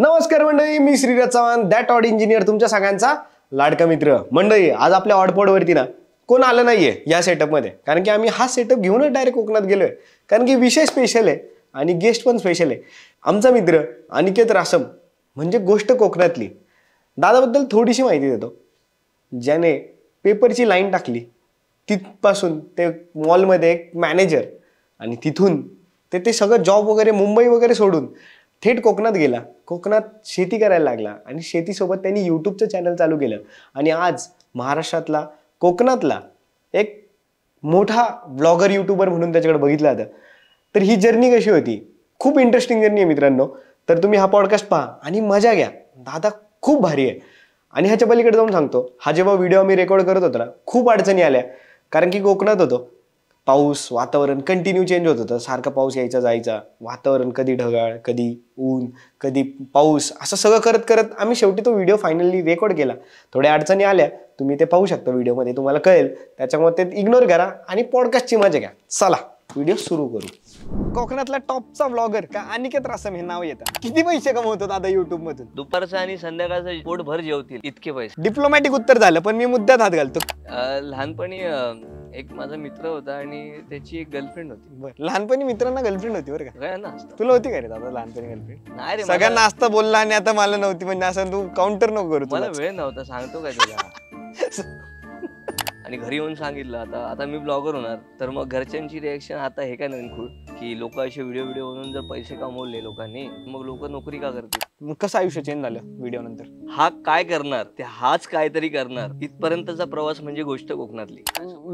नमस्कार मंडळी मी Shriraj Chavan that odd engineer तुमच्या सगळ्यांचा लाडका मित्र मंडळी आज आपल्या ऑडपॉडवरती ना कोण आलं नाहीये या सेटअपमध्ये कारण की आम्ही हा सेटअप घेऊनच डायरेक्ट कोकणात गेलोय कारण की विषय स्पेशल आहे आणि गेस्ट पण स्पेशल आहे आमचा मित्र अनिकेत रासम म्हणजे गोष्ट कोकणातली दादाबद्दल थोडीशी माहिती देतो ज्याने पेपरची लाईन टाकली तिथपासून ते मॉलमध्ये एक मॅनेजर आणि तिथून ते ते सगळं जॉब वगैरे मुंबई वगैरे सोडून थेट कोकणात गेला कोकणात शेती करायला लागला आणि शेतीसोबत त्यांनी यूट्यूबचं चॅनल चालू केलं आणि आज महाराष्ट्रातला कोकणातला एक मोठा ब्लॉगर यूट्यूबर म्हणून त्याच्याकडे बघितलं जातं तर ही जर्नी कशी होती खूप इंटरेस्टिंग जर्नी आहे मित्रांनो तर तुम्ही हा पॉडकास्ट पहा आणि मजा घ्या दादा खूप भारी आहे आणि ह्याच्या पलीकडे जाऊन सांगतो हा जेव्हा व्हिडिओ आम्ही रेकॉर्ड करत होतो ना खूप अडचणी आल्या कारण की कोकणात होतो पाऊस वातावरण कंटिन्यू चेंज होत होतं सारखा पाऊस यायचा जायचा वातावरण कधी ढगाळ कधी ऊन कधी पाऊस असं सगळं करत करत आम्ही शेवटी तो व्हिडिओ फायनली रेकॉर्ड केला थोड्या अडचणी आल्या तुम्ही ते पाहू शकता व्हिडिओमध्ये तुम्हाला कळेल त्याच्यामुळे ते इग्नोर करा आणि पॉडकास्टची मजा घ्या चला व्हिडिओ सुरू करू कोकणातला टॉपचा ब्लॉगर का अनिकेत असं हे नाव येतात किती पैसे कमवतो दादा युट्यूब मधून दुपारचं आणि संध्याकाळचा पोट भर जेवतील इतके पैसे डिप्लोमॅटिक उत्तर झालं पण मी मुद्द्यात हात घालतो लहानपणी एक माझा मित्र होता आणि त्याची एक गर्लफ्रेंड होती बरं लहानपणी मित्रांना गर्लफ्रेंड होती बरं का तुला होती का रे दादा लहानपणी गर्लफ्रेंड नाही सगळ्यांना असता बोलला आणि आता मला नव्हती म्हणजे असं तू काउंटर नको करू मला वेळ नव्हता सांगतो का तुला आणि घरी येऊन सांगितलं आता आता मी ब्लॉगर होणार तर मग घरच्यांची रिॲक्शन आता हे काय नवीन खूप की लोक असे व्हिडिओ व्हिडिओ बनवून जर पैसे कमवले लोकांनी मग लोक नोकरी का करतील मग कसं आयुष्य चेंज झालं व्हिडिओ नंतर हा काय करणार ते हाच काहीतरी करणार इथपर्यंतचा प्रवास म्हणजे गोष्ट कोकणातली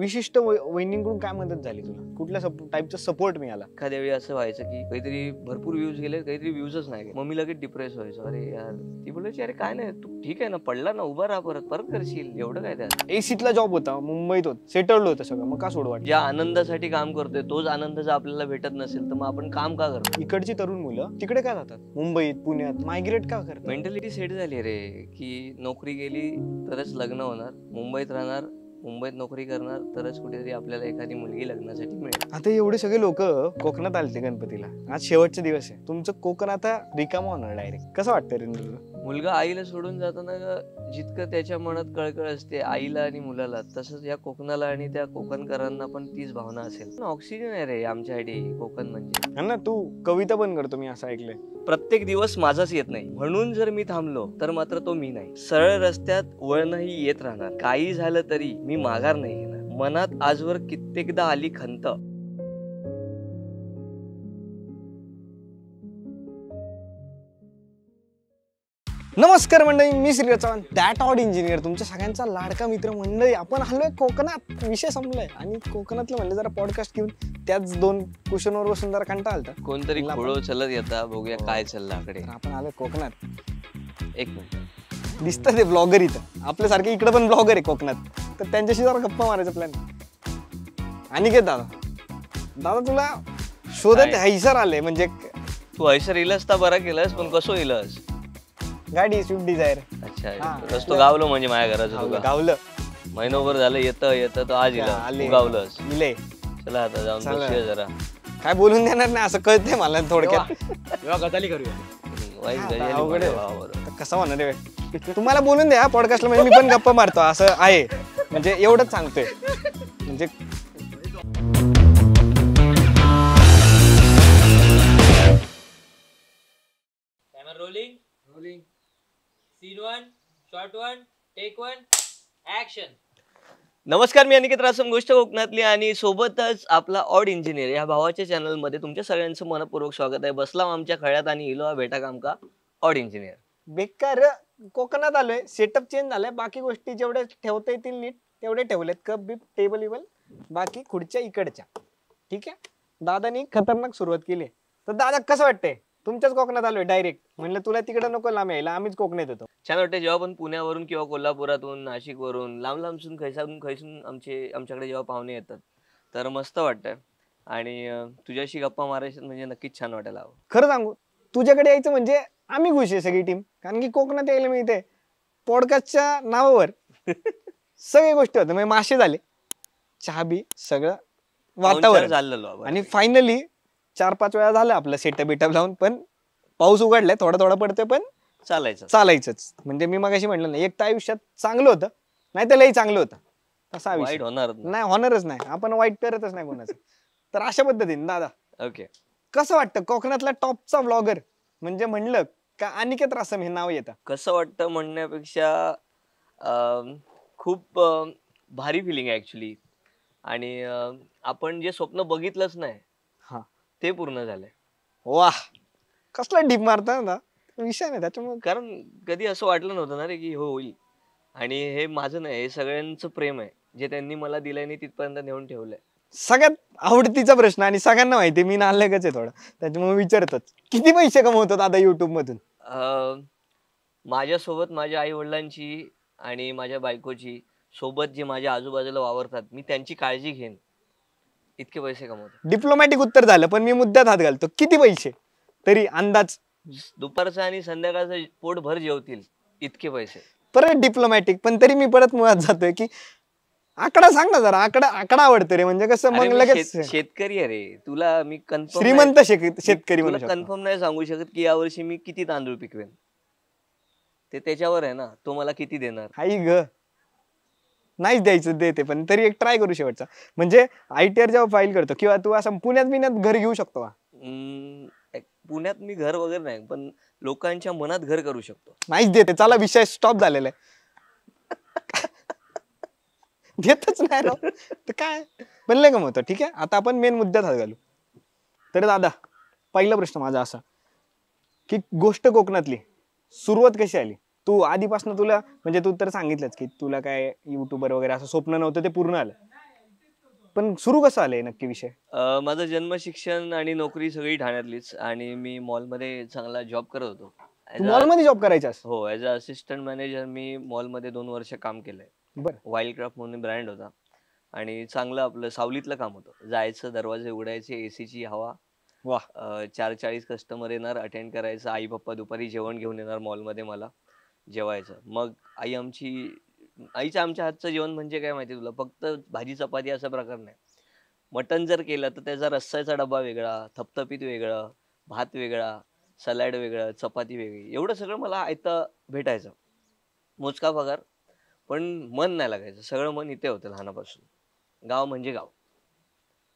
विशिष्ट वहिनींकडून काय मदत झाली तुला कुठल्या टाइपचा सपोर्ट मिळाला एखाद्या वेळी असं व्हायचं की काहीतरी भरपूर व्ह्यूज गेले काहीतरी व्ह्यूजच नाही मग मी लगेच डिप्रेस व्हायचो अरे यार ती बोलायची अरे काय नाही तू ठीक आहे ना पडला ना उभा राहा परत परत करशील एवढं काय त्याला एसीतला जॉब होता मुंबईत होत सेटल्ड होतं सगळं मग का सोड ज्या आनंदासाठी काम करतोय तोच आनंद जर आपल्याला भेटत नसेल तर मग आपण काम का करतो इकडची तरुण मुलं तिकडे का जातात मुंबईत पुण्यात मायग्रेट का करतात मेंटॅलिटी सेट झाली रे की नोकरी गेली तरच लग्न होणार मुंबईत राहणार मुंबईत नोकरी करणार तरच कुठेतरी आपल्याला एखादी मुलगी लग्नासाठी मिळेल आता एवढे सगळे लोक कोकणात आले गणपतीला आज शेवटचे दिवस आहे तुमचं कोकण आता रिकामा होणार डायरेक्ट कसं वाटतं रेंद्र मुलगा आईला सोडून जाताना जितकं त्याच्या मनात कळकळ असते आईला आणि मुलाला तसंच या कोकणाला आणि त्या कोकणकरांना पण तीच भावना असेल ऑक्सिजन आहे रे आमच्यासाठी कोकण म्हणजे ना तू कविता पण करतो मी असं ऐकलंय प्रत्येक दिवस माझाच येत नाही म्हणून जर मी थांबलो तर मात्र तो मी नाही सरळ रस्त्यात वळणही येत राहणार काही झालं तरी मी मी माघार नाही घेणार मनात आजवर कित्येकदा आली खंत नमस्कार मंडळी मी Shriraj Chavan that odd engineer तुमच्या सगळ्यांचा लाडका मित्र मंडळी आपण हलोय कोकणात विषय संपलाय आणि कोकणातलं म्हणलं जरा पॉडकास्ट घेऊन त्याच दोन क्वेश्चनवर बसून जरा कंटा आलता कोणतरी चलत येता बघूया हो. काय चाललं आपण आलोय कोकणात एक मिनिट दिसत ते ब्लॉगर इथं सारखे इकडे पण ब्लॉगर आहे कोकणात तर त्यांच्याशी जरा गप्पा मारायचा प्लॅन आणि काय दादा दादा तुला शोधत हैसर आले म्हणजे तू हैसर येलस तर बरा केलंस पण कसं इलस गाडी स्विफ्ट डिझायर अच्छा रस्तो गावलो म्हणजे माझ्या घराचं तुला गावलं महिनोभर झालं येतं येतं तो आज इलं गावलं इले चला आता जाऊन जरा काय बोलून देणार नाही असं कळत नाही मला थोडक्यात गजाली करूया अवघड आहे कसं म्हणणार तुम्हाला बोलून द्या पॉडकास्टला म्हणजे मी पण गप्पा मारतो असं आहे म्हणजे एवढंच सांगतोय म्हणजे rolling rolling scene one shot one take one action नमस्कार मी अनिकेत रासम गोष्ट कोकणातली आणि सोबतच आपला ऑड इंजिनियर या भावाच्या चॅनलमध्ये तुमच्या सगळ्यांचं मनपूर्वक स्वागत आहे बसला आमच्या खळ्यात आणि इलो भेटा काम ऑड इंजिनियर बेकार कोकणात आलोय सेटअप चेंज झालाय बाकी गोष्टी जेवढ्या ठेवता येतील नीट तेवढे ठेवलेत कप बिप टेबल इबल बाकी खुडच्या इकडच्या ठीक आहे दादानी खतरनाक सुरुवात केली तर दादा कसं वाटतंय तुमच्याच कोकणात आलोय डायरेक्ट म्हणलं तुला तिकडे नको लांब यायला आम्हीच कोकणात येतो छान वाटते जेव्हा पण पुण्यावरून किंवा कोल्हापुरातून नाशिकवरून लांब लांबसून खैसातून खैसून आमचे आमच्याकडे जेव्हा पाहुणे येतात तर मस्त वाटतं आणि तुझ्याशी गप्पा मारायचं म्हणजे नक्कीच छान वाटायला हवं खरं सांगू तुझ्याकडे यायचं म्हणजे आम्ही खुश आहे सगळी टीम कारण की कोकणात यायला मिळते पॉडकास्टच्या नावावर सगळी गोष्ट होत्या म्हणजे मासे झाले चहा बी सगळं वातावरण झालेलो आणि फायनली चार पाच वेळा झालं आपलं सेट बिटअप लावून पण पाऊस उघडलाय थोडा थोडा पडतोय पण चालायचं चालायचंच म्हणजे मी मगाशी म्हटलं नाही एक तर आयुष्यात चांगलं होतं नाही तर लई चांगलं होतं तसा वाईट होणार नाही होणारच नाही आपण वाईट करतच नाही कोणाचं तर अशा पद्धतीने दादा ओके कसं वाटतं कोकणातला टॉपचा ब्लॉगर म्हणजे म्हणलं का अनिकेत रासम हे नाव येतं कसं वाटतं म्हणण्यापेक्षा खूप भारी फिलिंग आहे ऍक्च्युली आणि आपण जे स्वप्न बघितलंच नाही ते पूर्ण झालंय वा कसला डीप मारता ना विषय नाही त्याच्यामुळे कारण कधी असं वाटलं नव्हतं ना रे की हो होईल आणि हे माझं नाही हे सगळ्यांचं प्रेम आहे जे त्यांनी मला दिलंय नाही तिथपर्यंत नेऊन ठेवलंय सगळ्यात आवडतीचा प्रश्न आणि सगळ्यांना माहिती मी नालकच आहे थोडं त्याच्यामुळे विचारतच किती पैसे कमवतात आता युट्यूब मधून माझ्यासोबत माझ्या आई वडिलांची आणि माझ्या बायकोची सोबत जे माझ्या आजूबाजूला वावरतात मी त्यांची काळजी घेईन इतके पैसे कमवतो डिप्लोमॅटिक उत्तर झालं पण मी मुद्द्यात हात घालतो किती पैसे तरी अंदाज दुपारचं आणि संध्याकाळचं पोट भर जेवतील इतके पैसे परत डिप्लोमॅटिक पण तरी मी परत मुळात जातोय की आकडा सांग ना जरा आकडा आकडा आवडतो रे म्हणजे कसं मग लगेच शेतकरी आहे रे तुला मी कन्फर्म श्रीमंत शेतकरी कन्फर्म नाही सांगू शकत की यावर्षी मी किती तांदूळ पिकवेन ते त्याच्यावर आहे ना तो मला किती देणार हाय ग नाहीच द्यायचं देते पण तरी एक ट्राय करू शेवटचा म्हणजे आय टी आर जेव्हा फाईल करतो किंवा तू असं पुण्यात बिण्यात घर घेऊ शकतो का पुण्यात मी घर वगैरे नाही पण लोकांच्या मनात घर करू शकतो नाहीच देते चला विषय स्टॉप झालेला आहे देतच नाही काय बनलंय का मत ठीक आहे आता आपण मेन मुद्द्यात हात घालू तर दादा पहिला प्रश्न माझा असा की गोष्ट कोकणातली सुरुवात कशी आली तू आधीपासून तुला म्हणजे तू तर सांगितलंच की तुला काय युट्यूबर वगैरे असं स्वप्न नव्हतं ते पूर्ण आलं पण सुरू कसं आलंय नक्की विषय माझं जन्म शिक्षण आणि नोकरी सगळी ठाण्यातलीच आणि मी मॉलमध्ये चांगला जॉब करत होतो मॉलमध्ये जॉब करायचा हो ॲज अ असिस्टंट मॅनेजर मी मॉलमध्ये दोन वर्ष काम केलंय बरं वाईल्ड क्राफ्ट म्हणून ब्रँड होता आणि चांगलं आपलं सावलीतलं काम होतं जायचं दरवाजे उघडायचे एसीची हवा वा चार चाळीस कस्टमर येणार अटेंड करायचं आई पप्पा दुपारी जेवण घेऊन येणार मॉलमध्ये मला जेवायचं मग आई आमची आईचं आमच्या हातचं जेवण म्हणजे काय माहिती तुला फक्त भाजी चपाती असा प्रकार नाही मटण जर केलं तर त्याचा रस्साचा डबा वेगळा थपथपीत वेगळं भात वेगळा सलॅड वेगळं चपाती वेगळी एवढं सगळं मला आयतं भेटायचं मोजका पगार पण मन नाही लागायचं सगळं मन इथे होतं लहानापासून गाव म्हणजे गाव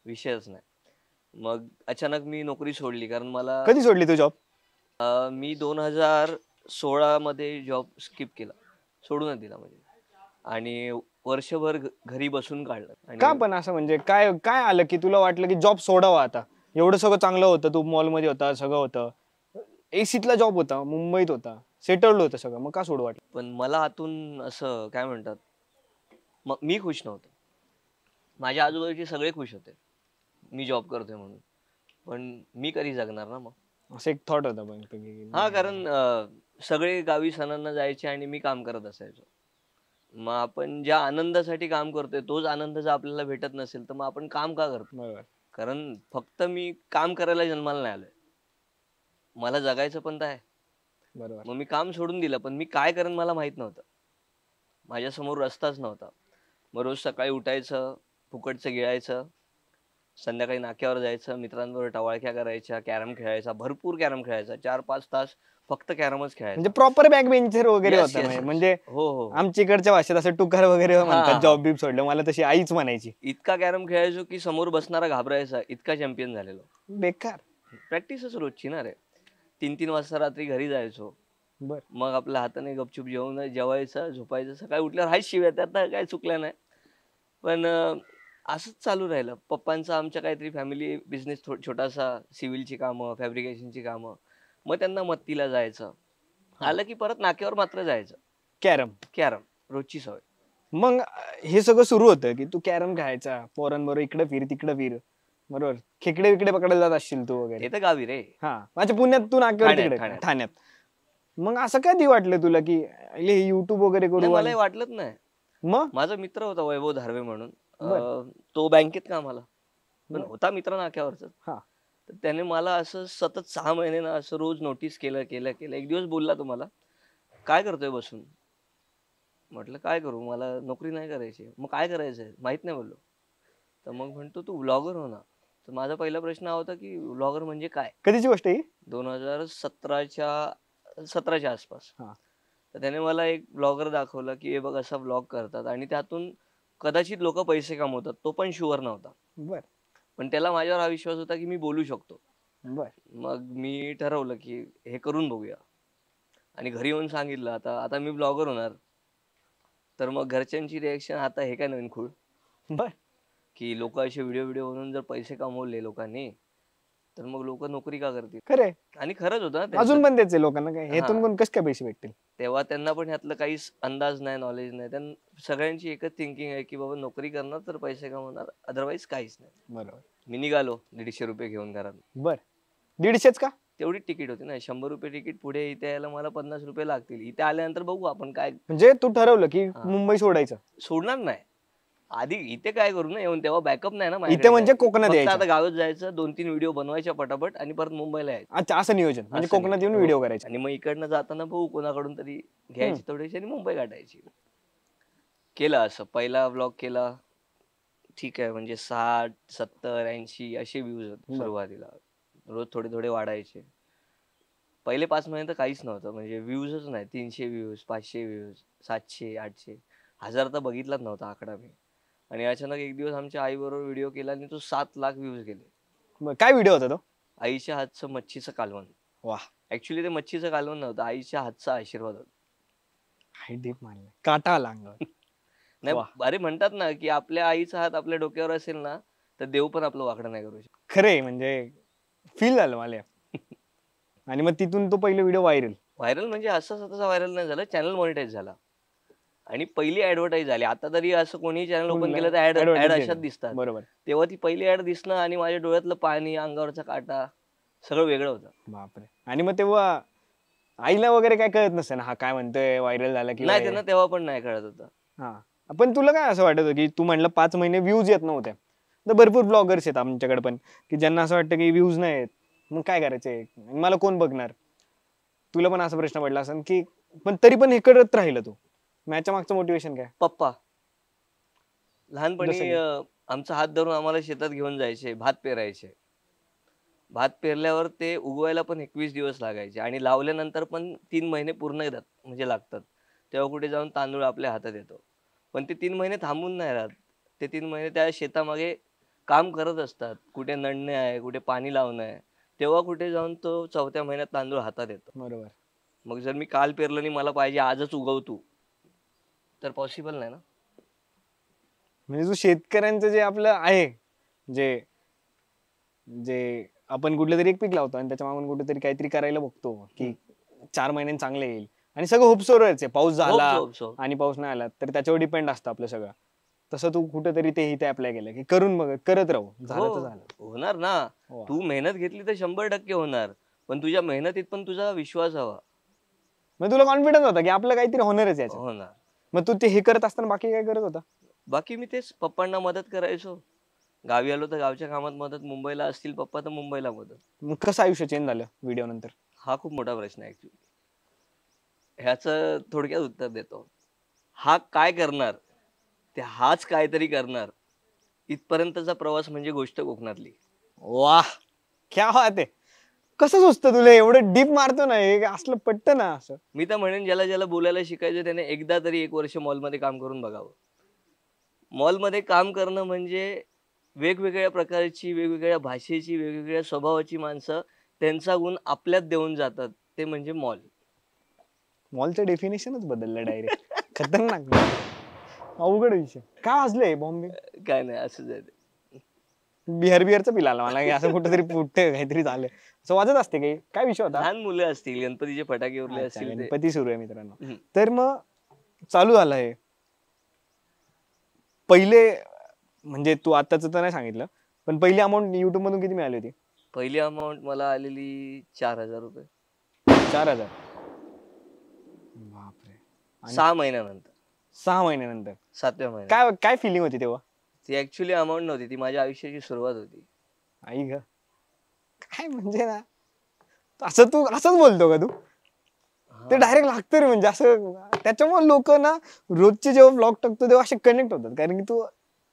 विषयच नाही मग अचानक मी नोकरी सोडली कारण मला कधी सोडली तू जॉब मी दोन हजार सोळामध्ये जॉब स्किप केला सोडून दिला म्हणजे आणि वर्षभर घरी बसून काढलं का पण असं म्हणजे काय काय आलं की तुला वाटलं की जॉब सोडावा आता एवढं सगळं चांगलं होतं तू मॉल मध्ये होता सगळं होतं एसीतला जॉब होता मुंबईत होता सेटल्ड होता सगळं मग का सोडू वाटलं पण मला आतून असं काय म्हणतात मग मी खुश नव्हतो माझ्या आजूबाजूचे सगळे खुश होते मी जॉब करतोय म्हणून पण मी कधी जगणार ना मग असं एक थॉट होता हा कारण सगळे गावी सणांना जायचे आणि मी काम करत असायचो मग आपण ज्या आनंदासाठी काम करतोय तोच आनंद जर आपल्याला भेटत नसेल तर मग आपण काम का करतो कारण फक्त मी काम करायला जन्माला नाही आलोय मला जगायचं पण तर आहे मग मी काम सोडून दिलं पण मी काय करेन मला माहित नव्हतं माझ्यासमोर रस्ताच नव्हता मग रोज सकाळी उठायचं फुकटचं गिळायचं संध्याकाळी नाक्यावर जायचं मित्रांबरोबर टवाळख्या करायच्या कॅरम खेळायचा भरपूर कॅरम खेळायचा चार पाच तास फक्त कॅरमच खेळायचं म्हणजे प्रॉपर बॅक बेंचर वगैरे होता म्हणजे, म्हणजे हो हो आमच्या इकडच्या भाषेत असं टुकार वगैरे म्हणतात जॉब बीब सोडलं मला तशी आईच म्हणायची इतका कॅरम खेळायचो की समोर बसणारा घाबरायचा इतका चॅम्पियन झालेलो बेकार प्रॅक्टिसच रोजची ना रे तीन तीन वाजता रात्री घरी जायचो बर मग आपल्या हाताने गपचूप जेवण जेवायचं झोपायचं सकाळी उठल्यावर हाय शिव्या त्यात काय चुकलं नाही पण असंच चालू राहिलं पप्पांचा आमच्या काहीतरी फॅमिली बिझनेस छोटासा सिव्हिलची कामं फॅब्रिकेशनची कामं मग त्यांना मत्तीला जायचं आलं की परत नाक्यावर मात्र जायचं कॅरम कॅरम रोजची सवय मग हे सगळं सुरू होतं की तू कॅरम खेळायचा बरोबर इकडे फिर तिकडे फिर बरोबर खेकडे विकडे पकडायला जात असशील तू वगैरे तर गावी रे हा माझ्या पुण्यात तू नाक्यावर तिकडे ठाण्यात मग असं कधी वाटलं तुला की युट्यूब वगैरे करू मला वाटलं नाही मग माझा मित्र होता वैभव धारवे म्हणून तो बँकेत कामाला पण होता मित्र नाक्यावरचा तर त्याने मला असं सतत सहा महिने ना असं रोज नोटीस केलं केलं केलं एक दिवस बोलला तो मला काय करतोय बसून म्हटलं काय करू मला नोकरी नाही करायची मग काय करायचं आहे माहीत नाही बोललो तर मग म्हणतो तू व्लॉगर हो ना तर माझा पहिला प्रश्न हा होता की व्लॉगर म्हणजे काय कधीची गोष्ट आहे दोन हजार सतराच्या सतराच्या आसपास तर त्याने मला एक ब्लॉगर दाखवला की हे बघ असा ब्लॉग करतात आणि त्यातून कदाचित लोक पैसे कमवतात तो पण शुअर नव्हता बरं पण त्याला माझ्यावर हा विश्वास होता की मी बोलू शकतो मग मी ठरवलं की हे करून बघूया आणि घरी येऊन सांगितलं आता आता मी ब्लॉगर होणार तर मग घरच्यांची रिॲक्शन आता हे काय नवीन खूळ बर की लोक असे व्हिडिओ व्हिडिओ बनवून जर पैसे कमवले लोकांनी तर मग लोक नोकरी का करतील खरे आणि खरंच होतं ना अजून पण द्यायचे लोकांना काय हेतून कस काय पैसे भेटतील तेव्हा त्यांना पण ह्यातलं काहीच अंदाज नाही नॉलेज नाही त्यांना सगळ्यांची एकच थिंकिंग आहे की बाबा नोकरी करणार तर पैसे कमवणार अदरवाईज काहीच नाही बरोबर मी निघालो दीडशे रुपये घेऊन घरात बर दीडशेच का तेवढी तिकीट होती ना शंभर रुपये तिकीट पुढे इथे यायला मला पन्नास रुपये लागतील इथे आल्यानंतर बघू आपण काय म्हणजे तू ठरवलं की मुंबई सोडायचं सोडणार नाही आधी इथे काय करू ना येऊन तेव्हा बॅकअप नाही ना इथे म्हणजे कोकणात आता गावात जायचं दोन तीन व्हिडिओ बनवायचे पटापट आणि परत मुंबईला यायचं अच्छा असं नियोजन म्हणजे कोकणात येऊन व्हिडिओ हो. करायचे आणि मग इकडनं जाताना भाऊ कोणाकडून तरी घ्यायची थोडीशी आणि मुंबई गाठायची केला असं पहिला ब्लॉग केला ठीक आहे म्हणजे साठ सत्तर ऐंशी असे व्ह्यूज होते सुरुवातीला रोज थोडे थोडे वाढायचे पहिले पाच महिने तर काहीच नव्हतं म्हणजे व्ह्यूजच नाही तीनशे व्ह्यूज पाचशे व्ह्यूज सातशे आठशे हजार तर बघितलाच नव्हता आकडा मी आणि अचानक एक दिवस आमच्या आईबरोबर व्हिडिओ केला आणि तो सात लाख व्ह्यूज गेले काय व्हिडिओ होता तो आईच्या हातचं मच्छीचं कालवण वा ऍक्च्युली ते मच्छीचं कालवण नव्हतं आईच्या हातचा आशीर्वाद होता काटा नाही अरे म्हणतात ना की आपल्या आईचा हात आपल्या डोक्यावर असेल ना तर देव पण आपलं वाकडं नाही करू शकत खरे म्हणजे फील झालं मला आणि मग तिथून तो पहिला व्हिडिओ व्हायरल व्हायरल म्हणजे असं व्हायरल नाही झालं चॅनल मॉनिटाईज झाला आणि पहिली ऍडव्हर्टाईज झाली आता तरी असं कोणी चॅनल ओपन केलं तर ऍड अशात दिसतात बरोबर तेव्हा ती पहिली ऍड दिसणं आणि माझ्या डोळ्यातलं पाणी अंगावरचा काटा सगळं वेगळं होतं बापरे आणि मग तेव्हा आईला वगैरे काय कळत नसेल ना हा काय म्हणतोय व्हायरल झाला की नाही त्यांना तेव्हा पण नाही कळत होतं हा पण तुला काय असं वाटत की तू म्हणलं पाच महिने व्ह्यूज येत नव्हत्या तर भरपूर ब्लॉगर्स आहेत आमच्याकडे पण की ज्यांना असं वाटतं की व्ह्यूज नाही मग काय करायचंय मला कोण बघणार तुला पण असा प्रश्न पडला असेल की पण तरी पण हे करत राहिलं तू मॅचच्या मागचं मोटिवेशन काय पप्पा लहानपणी आमचा हात धरून आम्हाला शेतात घेऊन जायचे भात पेरायचे भात पेरल्यावर ते उगवायला पण एकवीस दिवस लागायचे आणि लावल्यानंतर पण तीन महिने पूर्ण येतात म्हणजे लागतात तेव्हा कुठे जाऊन तांदूळ आपल्या हातात येतो पण ते तीन महिने थांबून नाही राहत ते तीन महिने त्या शेतामागे काम करत असतात कुठे नडणे आहे कुठे पाणी लावणं आहे तेव्हा कुठे जाऊन तो चौथ्या महिन्यात तांदूळ हातात येतो बरोबर मग जर मी काल पेरलं आणि मला पाहिजे आजच उगवतो तर पॉसिबल नाही ना म्हणजे जो शेतकऱ्यांचं जे आपलं आहे जे जे आपण कुठलं तरी एक पीक लावतो आणि त्याच्या मागून कुठेतरी काहीतरी करायला बघतो की चार महिन्याने चांगले येईल आणि सगळं होपसोर आहे पाऊस झाला आणि पाऊस नाही आला तर त्याच्यावर डिपेंड असतं आपलं सगळं तसं तू कुठेतरी ते इथे अप्लाय केलं की करून बघ करत राहू झालं तर हो, झालं होणार ना हो. तू मेहनत घेतली तर शंभर टक्के होणार पण तुझ्या मेहनतीत पण तुझा विश्वास हवा मग तुला कॉन्फिडन्स होता की आपलं काहीतरी होणारच याच्या होणार मग तू ते हे करत असताना बाकी काय करत होता बाकी मी तेच पप्पांना मदत करायचो गावी आलो तर गावच्या कामात मदत मुंबईला असतील पप्पा तर मुंबईला मदत मग कसं आयुष्य चेंज झालं व्हिडिओ नंतर हा खूप मोठा प्रश्न आहे ऍक्च्युली थोडक्यात उत्तर देतो हा काय करणार ते हाच काहीतरी करणार इथपर्यंतचा प्रवास म्हणजे गोष्ट कोकणातली वाह क्या होते कसं सोचत तुला एवढं डीप मारतो ना हे असलं पटत ना असं मी तर म्हणेन ज्याला ज्याला बोलायला शिकायचं त्याने एकदा तरी एक वर्ष मॉलमध्ये काम करून बघावं मॉलमध्ये काम करणं म्हणजे वेगवेगळ्या प्रकारची वेगवेगळ्या भाषेची वेगवेगळ्या स्वभावाची माणसं त्यांचा गुण आपल्यात देऊन जातात ते म्हणजे मॉल मॉलचं डेफिनेशनच बदललं डायरेक्ट खतरनाक अवघड विषय काय वाजले बॉम्बे काय नाही असं बिहार बिहारचं पिला मला असं कुठेतरी पुढे काहीतरी झालं वाजत असते काही काय विषय होता लहान मुलं असतील गणपतीचे फटाके उरले असतील गणपती सुरू आहे मित्रांनो तर मग चालू झालं आहे पहिले म्हणजे तू आताच तर नाही सांगितलं पण पहिली अमाऊंट युट्यूब मधून किती मिळाली होती पहिली अमाऊंट मला आलेली चार हजार रुपये चार हजार बापरे सहा महिन्यानंतर सहा महिन्यानंतर सातव्या महिन्यात काय काय फिलिंग होती तेव्हा ती ऍक्च्युली अमाऊंट नव्हती ती माझ्या आयुष्याची सुरुवात होती आई ग काय म्हणजे ना असं तू असंच बोलतो का तू ते डायरेक्ट लागतं रे म्हणजे असं त्याच्यामुळे लोक ना रोजचे जेव्हा ब्लॉग टाकतो तेव्हा असे कनेक्ट होतात कारण की तू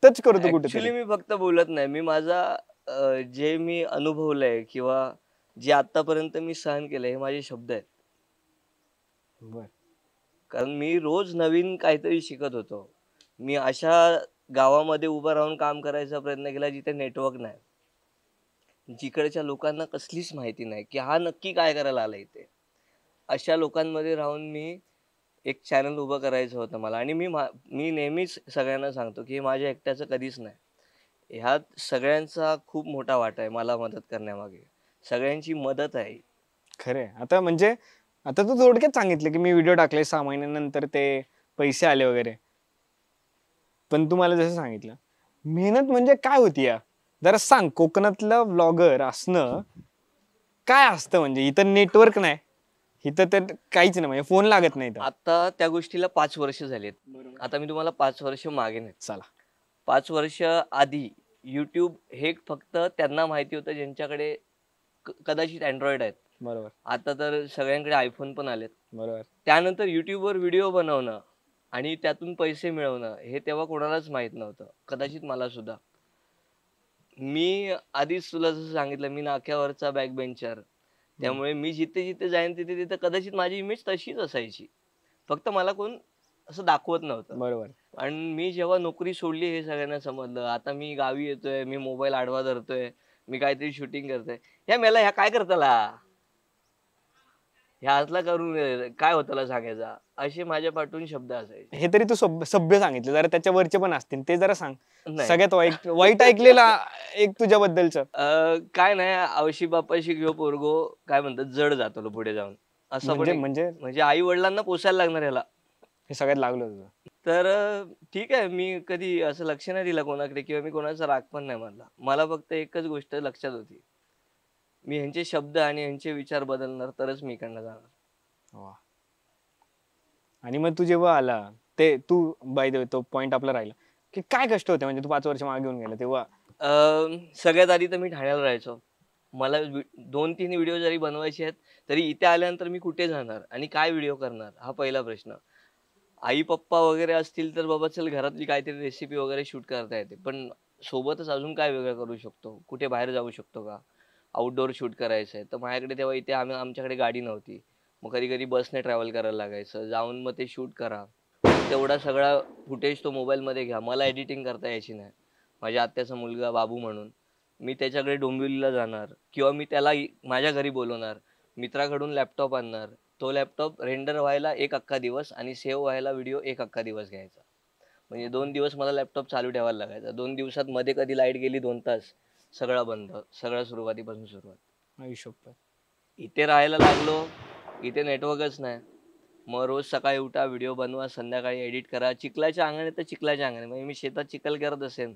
टच करतो कुठे मी फक्त बोलत नाही मी माझा जे मी अनुभवलंय किंवा जे आतापर्यंत मी सहन केलंय हे माझे शब्द आहेत बर कारण मी रोज नवीन काहीतरी शिकत होतो मी अशा गावामध्ये उभं राहून काम करायचा प्रयत्न केला जिथे नेटवर्क नाही जिकडच्या लोकांना कसलीच माहिती नाही की हा नक्की काय करायला आला इथे अशा लोकांमध्ये राहून मी एक चॅनल उभं करायचं होतं मला आणि मी मा मी नेहमीच सगळ्यांना सांगतो की हे माझ्या एकट्याचं कधीच नाही ह्यात सगळ्यांचा खूप मोठा वाटा आहे मला मदत करण्यामागे सगळ्यांची मदत आहे खरे आता म्हणजे आता तू थोडक्यात सांगितलं की मी व्हिडिओ टाकले सहा महिन्यानंतर ते पैसे आले वगैरे पण तू मला जसं सांगितलं मेहनत म्हणजे काय होती या जरा सांग कोकणातलं व्लॉगर असणं काय असतं म्हणजे इथं नेटवर्क नाही इथं तर काहीच नाही म्हणजे फोन लागत नाही आता त्या गोष्टीला पाच वर्ष झाली आता मी तुम्हाला पाच वर्ष मागे नाही चला पाच वर्ष आधी युट्यूब हे फक्त त्यांना माहिती होतं ज्यांच्याकडे कदाचित अँड्रॉइड आहेत बरोबर आता तर सगळ्यांकडे आयफोन पण आलेत बरोबर त्यानंतर युट्यूबवर व्हिडिओ बनवणं आणि त्यातून पैसे मिळवणं हे तेव्हा कोणालाच माहीत नव्हतं कदाचित मला सुद्धा मी आधीच तुला जसं सांगितलं मी नाक्यावरचा बॅक बेंचर त्यामुळे मी जिथे जिथे जाईन तिथे तिथे कदाचित माझी इमेज तशीच असायची फक्त मला कोण असं दाखवत नव्हतं बरोबर आणि मी जेव्हा नोकरी सोडली हे सगळ्यांना समजलं आता मी गावी येतोय मी मोबाईल आडवा धरतोय मी काहीतरी शूटिंग करतोय ह्या मेला ह्या काय करताला ह्यातला करून काय होताला सांगायचा असे माझ्या पाठून शब्द असायचे हे तरी तू सभ्य सांगितले जरा त्याच्यावरचे पण असतील ते जरा सांग सगळ्यात वाईट वाईट ऐकलेला एक तुझ्याबद्दलच काय नाही आवशी बापाशी किंवा पोरगो काय म्हणतात जड जातो पुढे जाऊन असं म्हणजे म्हणजे, म्हणजे आई वडिलांना पोसायला लागणार याला हे सगळ्यात लागलं तर ठीक आहे मी कधी असं लक्ष नाही दिलं कोणाकडे किंवा मी कोणाचा राग पण नाही मानला मला फक्त एकच गोष्ट लक्षात होती मी यांचे शब्द आणि यांचे विचार बदलणार तरच मी इकडनं जाणार वा आणि मग तू जेव्हा आला ते तू बाय तो पॉइंट आपला राहिला की काय कष्ट होते म्हणजे तू पाच वर्ष मागे घेऊन गेला तेव्हा सगळ्यात आधी तर मी ठाण्याला राहायचो मला दोन तीन व्हिडिओ जरी बनवायचे आहेत तरी इथे आल्यानंतर मी कुठे जाणार आणि काय व्हिडिओ करणार हा पहिला प्रश्न आई पप्पा वगैरे असतील तर बाबा चल घरातली काहीतरी रेसिपी वगैरे शूट करता येते पण सोबतच अजून काय वेगळं करू शकतो कुठे बाहेर जाऊ शकतो का आउटडोअर शूट करायचं आहे तर माझ्याकडे तेव्हा इथे आम्ही आमच्याकडे गाडी नव्हती मग कधी कधी बसने ट्रॅव्हल करायला लागायचं जाऊन मग ते शूट करा तेवढा सगळा फुटेज तो मोबाईलमध्ये घ्या मला एडिटिंग करता यायची नाही माझ्या आत्याचा मुलगा बाबू म्हणून मी त्याच्याकडे डोंबिवलीला जाणार किंवा मी त्याला माझ्या घरी बोलवणार मित्राकडून लॅपटॉप आणणार तो लॅपटॉप रेंडर व्हायला एक अक्का दिवस आणि सेव्ह व्हायला व्हिडिओ एक अक्का दिवस घ्यायचा म्हणजे दोन दिवस मला लॅपटॉप चालू ठेवायला लागायचा दोन दिवसात मध्ये कधी लाईट गेली दोन तास सगळं बंद सगळं सुरुवातीपासून सुरुवात इथे राहायला लागलो इथे नेटवर्कच नाही मग रोज सकाळी उठा व्हिडिओ बनवा संध्याकाळी एडिट करा चिखलाच्या अंगाने तर चिखलाच्या अंगाने म्हणजे मी शेतात चिखल करत असेन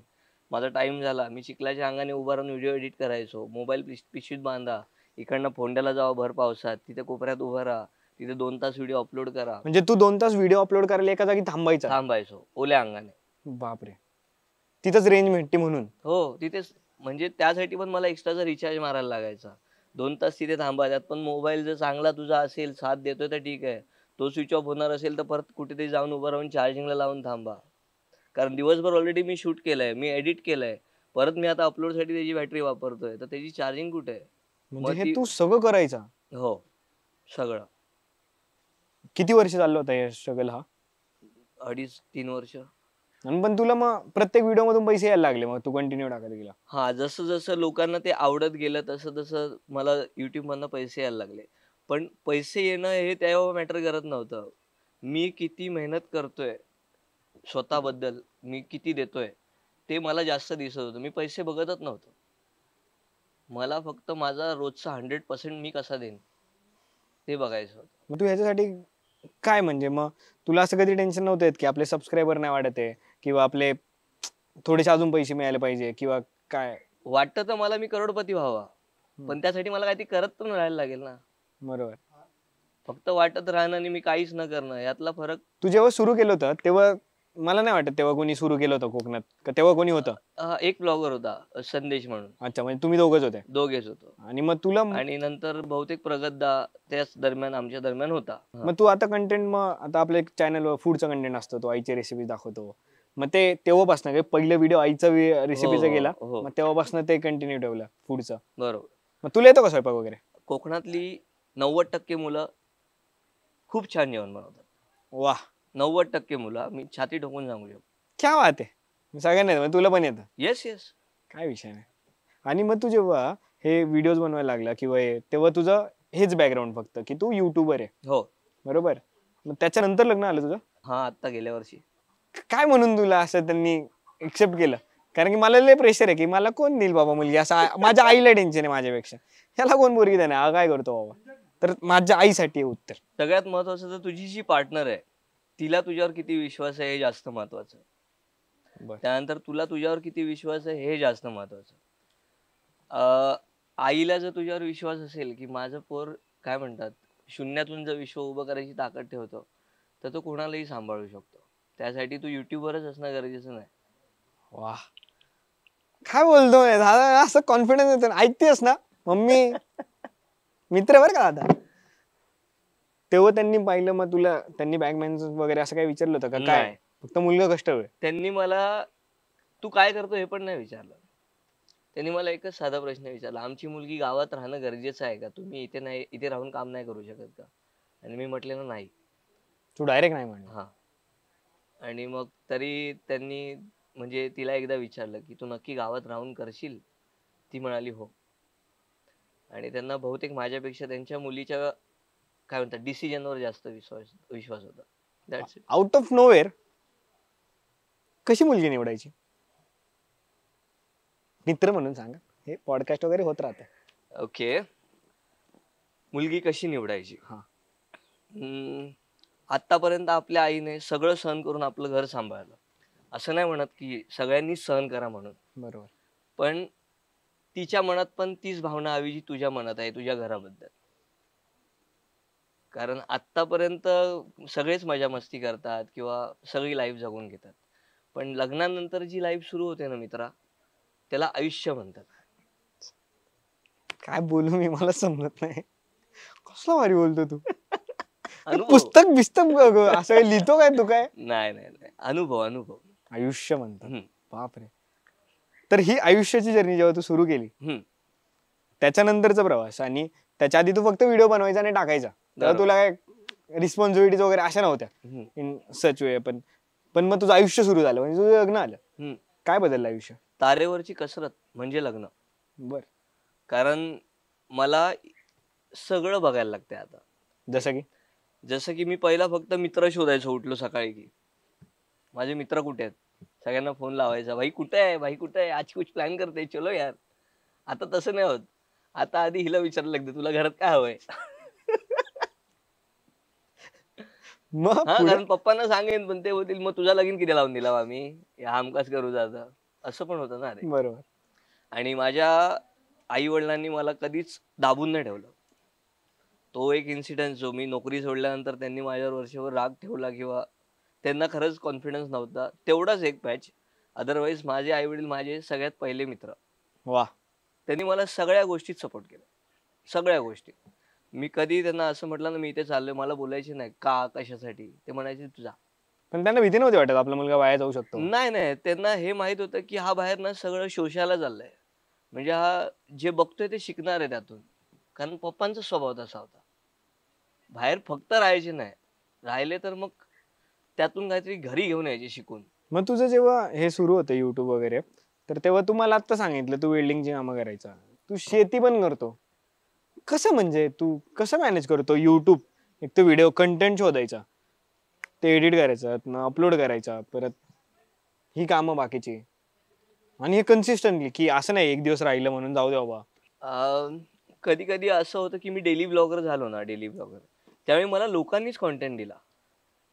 माझा टाइम झाला मी चिखलाच्या अंगाने उभा राहून व्हिडिओ एडिट करायचो मोबाईल पिश पिशवीत बांधा इकडनं फोंड्याला जावा भर पावसात तिथे कोपऱ्यात उभा राहा तिथे दोन तास व्हिडिओ अपलोड करा म्हणजे तू दोन तास व्हिडिओ अपलोड करायला एका जागी थांबायचा थांबायचो ओल्या अंगाने बापरे तिथेच रेंज भेटते म्हणून हो तिथेच म्हणजे त्यासाठी पण मला एक्स्ट्राचा रिचार्ज मारायला लागायचा दोन तास तिथे थांबायच्यात पण मोबाईल जर चांगला तुझा असेल साथ देतोय तर ठीक आहे तो स्विच ऑफ होणार असेल तर परत कुठेतरी जाऊन उभं राहून चार्जिंगला लावून थांबा कारण दिवसभर ऑलरेडी मी शूट केलं मी एडिट केलं परत मी आता अपलोडसाठी त्याची बॅटरी वापरतोय तर त्याची चार्जिंग कुठे आहे म्हणजे तू सगळं करायचा हो सगळं किती वर्ष चाललं होतं हे स्ट्रगल हा अडीच तीन वर्ष पण तुला मग प्रत्येक व्हिडिओ मधून पैसे यायला लागले मग तू कंटिन्यू टाकत गेला हा जसं जसं लोकांना ते आवडत गेलं तसं तसं मला युट्यूब मधनं पैसे यायला लागले पण पैसे येणं हे त्यावर मॅटर करत नव्हतं मी किती मेहनत करतोय स्वतःबद्दल मी किती देतोय ते मला जास्त दिसत होतं मी पैसे बघतच नव्हतो मला फक्त माझा रोजचा हंड्रेड पर्सेंट मी कसा देईन ते बघायचं होतं तू ह्याच्यासाठी काय म्हणजे मग तुला असं कधी टेन्शन नव्हतं की आपले सबस्क्रायबर नाही वाढत आहे किंवा आपले थोडेसे अजून पैसे मिळाले पाहिजे किंवा काय वाटतं तर मला मी करोडपती व्हावा पण त्यासाठी मला काही करत पण राहायला लागेल ना बरोबर फक्त वाटत राहणं आणि मी काहीच न करणं यातला फरक तू जेव्हा सुरू केलं होतं तेव्हा मला नाही वाटत तेव्हा कोणी सुरू केलं होतं कोकणात तेव्हा कोणी होतं एक ब्लॉगर होता संदेश म्हणून अच्छा म्हणजे तुम्ही दोघेच होते दोघेच होतो आणि मग तुला आणि नंतर बहुतेक प्रगतदा त्याच दरम्यान आमच्या दरम्यान होता मग तू आता कंटेंट मग आता आपल्या एक चॅनलवर फूडचा कंटेंट असतो तो आईची रेसिपी दाखवतो मग ते तेव्हापासून म्हणजे पहिले व्हिडिओ आईचा रेसिपीचा हो, हो, गेला हो, मग तेव्हापासून ते कंटिन्यू ठेवलं फूडचं बरोबर मग तुला येतो का स्वयंपाक वगैरे कोकणातली नव्वद टक्के मुलं खूप छान जेवण बनवतात वा नव्वद टक्के मुलं मी छाती ठोकून सांगू शकतो क्या वात आहे सगळ्यांना तुला पण येतं येस येस काय विषय नाही आणि मग तू जेव्हा हे व्हिडिओज बनवायला लागला किंवा तेव्हा तुझं हेच बॅकग्राऊंड फक्त की तू युट्यूबर आहे हो बरोबर मग त्याच्यानंतर लग्न आलं तुझं हा आत्ता गेल्या वर्षी काय म्हणून तुला असं त्यांनी एक्सेप्ट केलं कारण की मला लय प्रेशर आहे की मला कोण देईल बाबा मुलगी असं माझ्या आईला टेन्शन आहे माझ्यापेक्षा ह्याला कोण मुलगी देणे हा काय करतो बाबा तर माझ्या आईसाठी उत्तर सगळ्यात महत्वाचं तर तुझी जी पार्टनर आहे तिला तुझ्यावर किती विश्वास आहे हे जास्त महत्वाचं त्यानंतर तुला तुझ्यावर किती विश्वास आहे हे जास्त महत्वाचं आईला जर तुझ्यावर विश्वास असेल की माझं पोर काय म्हणतात शून्यातून जर विश्व उभं करायची ताकद ठेवतो तर तो कोणालाही सांभाळू शकतो त्यासाठी तू युट्यूबवरच असणं गरजेचं नाही वा काय बोलतोय दादा असं कॉन्फिडन्स येतो ऐकतेस ना मम्मी मित्र बरं का दादा तेव्हा त्यांनी पाहिलं मग तुला त्यांनी बँक मॅनेजर वगैरे असं काही विचारलं होतं का काय फक्त मुलगा कष्ट त्यांनी मला तू काय करतो हे पण नाही विचारलं त्यांनी मला एकच साधा प्रश्न विचारला आमची मुलगी गावात राहणं गरजेचं आहे का तुम्ही इथे नाही इथे राहून काम नाही करू शकत का आणि मी म्हटले ना नाही तू डायरेक्ट नाही म्हणला हा आणि मग तरी त्यांनी म्हणजे तिला एकदा विचारलं की तू नक्की गावात राहून करशील ती म्हणाली हो आणि त्यांना बहुतेक माझ्यापेक्षा त्यांच्या मुलीच्या काय म्हणतात डिसिजनवर जास्त विश्वास विश्वास होता आउट ऑफ नोवेअर कशी मुलगी निवडायची मित्र म्हणून सांगा हे पॉडकास्ट वगैरे होत राहत ओके मुलगी कशी निवडायची हा आत्तापर्यंत आपल्या आईने सगळं सहन करून आपलं घर सांभाळलं असं नाही म्हणत की सगळ्यांनी सहन करा म्हणून बरोबर पण तिच्या मनात पण तीच भावना हवी जी तुझ्या मनात आहे तुझ्या घराबद्दल कारण आत्तापर्यंत सगळेच मजा मस्ती करतात किंवा सगळी लाईफ जगून घेतात पण लग्नानंतर जी लाईफ सुरू होते ना मित्रा त्याला आयुष्य म्हणतात काय बोलू मी मला समजत नाही कसला भारी बोलतो तू पुस्तक बिस्तक असं लिहितो काय तू काय नाही नाही अनुभव अनुभव आयुष्य म्हणतात बापरे तर ही आयुष्याची जर्नी जेव्हा तू सुरू केली त्याच्यानंतरचा प्रवास आणि त्याच्या आधी तू फक्त व्हिडिओ बनवायचा आणि टाकायचा तर तुला काय रिस्पॉन्सिबिलिटीज वगैरे अशा नव्हत्या इन सच वे पण पण मग तुझं आयुष्य सुरू झालं म्हणजे तुझं लग्न आलं काय बदललं आयुष्य तारेवरची कसरत म्हणजे लग्न बर कारण मला सगळं बघायला लागतंय आता जसं की जसं की मी पहिला फक्त मित्र शोधायचो उठलो सकाळी की माझे मित्र कुठे आहेत सगळ्यांना फोन लावायचा भाई कुठे आहे भाई कुठे आहे आज कुछ प्लॅन करते चलो यार आता तसं नाही होत आता आधी हिला विचारायला लागतं तुला घरात काय हवंय मग हा कारण पप्पांना सांगेन पण ते होतील मग तुझा लगीन किती लावून दिला आम्ही या हमकाच करू जाता असं पण होतं ना अरे बरोबर आणि माझ्या आई वडिलांनी मला कधीच दाबून नाही ठेवलं तो एक इन्सिडन्स जो मी नोकरी सोडल्यानंतर त्यांनी माझ्यावर वर्षभर राग ठेवला किंवा त्यांना खरंच कॉन्फिडन्स नव्हता तेवढाच एक पॅच अदरवाईज माझे आई वडील माझे सगळ्यात पहिले मित्र वा त्यांनी मला सगळ्या गोष्टीत सपोर्ट केला सगळ्या गोष्टी मी कधी त्यांना असं म्हटलं ना मी इथे चाललोय मला बोलायचे नाही का कशासाठी ते म्हणायचे तुझा पण त्यांना भीती नव्हती वाटत आपला मुलगा वाया जाऊ शकतो नाही नाही त्यांना हे माहित होतं की हा बाहेर ना सगळं शोषाला चाललंय म्हणजे हा जे बघतोय ते शिकणार आहे त्यातून कारण पप्पांचा स्वभाव तसा होता बाहेर फक्त राहायचे नाही राहिले तर मग त्यातून काहीतरी घरी घेऊन यायचे शिकून मग तुझं जेव्हा हे सुरू होतं युट्यूब वगैरे तर तेव्हा तू मला आत्ता सांगितलं तू वेल्डिंगची कामं करायचा तू शेती पण करतो कसं म्हणजे तू कसं मॅनेज करतो युट्यूब एक तर व्हिडिओ कंटेंट शोधायचा ते एडिट करायचं अपलोड करायचा परत ही कामं बाकीची आणि हे कन्सिस्टंटली की असं नाही एक दिवस राहिलं म्हणून जाऊ द्या बाबा कधी कधी असं होतं की मी डेली ब्लॉगर झालो ना डेली ब्लॉगर त्यावेळी मला लोकांनीच कॉन्टेंट दिला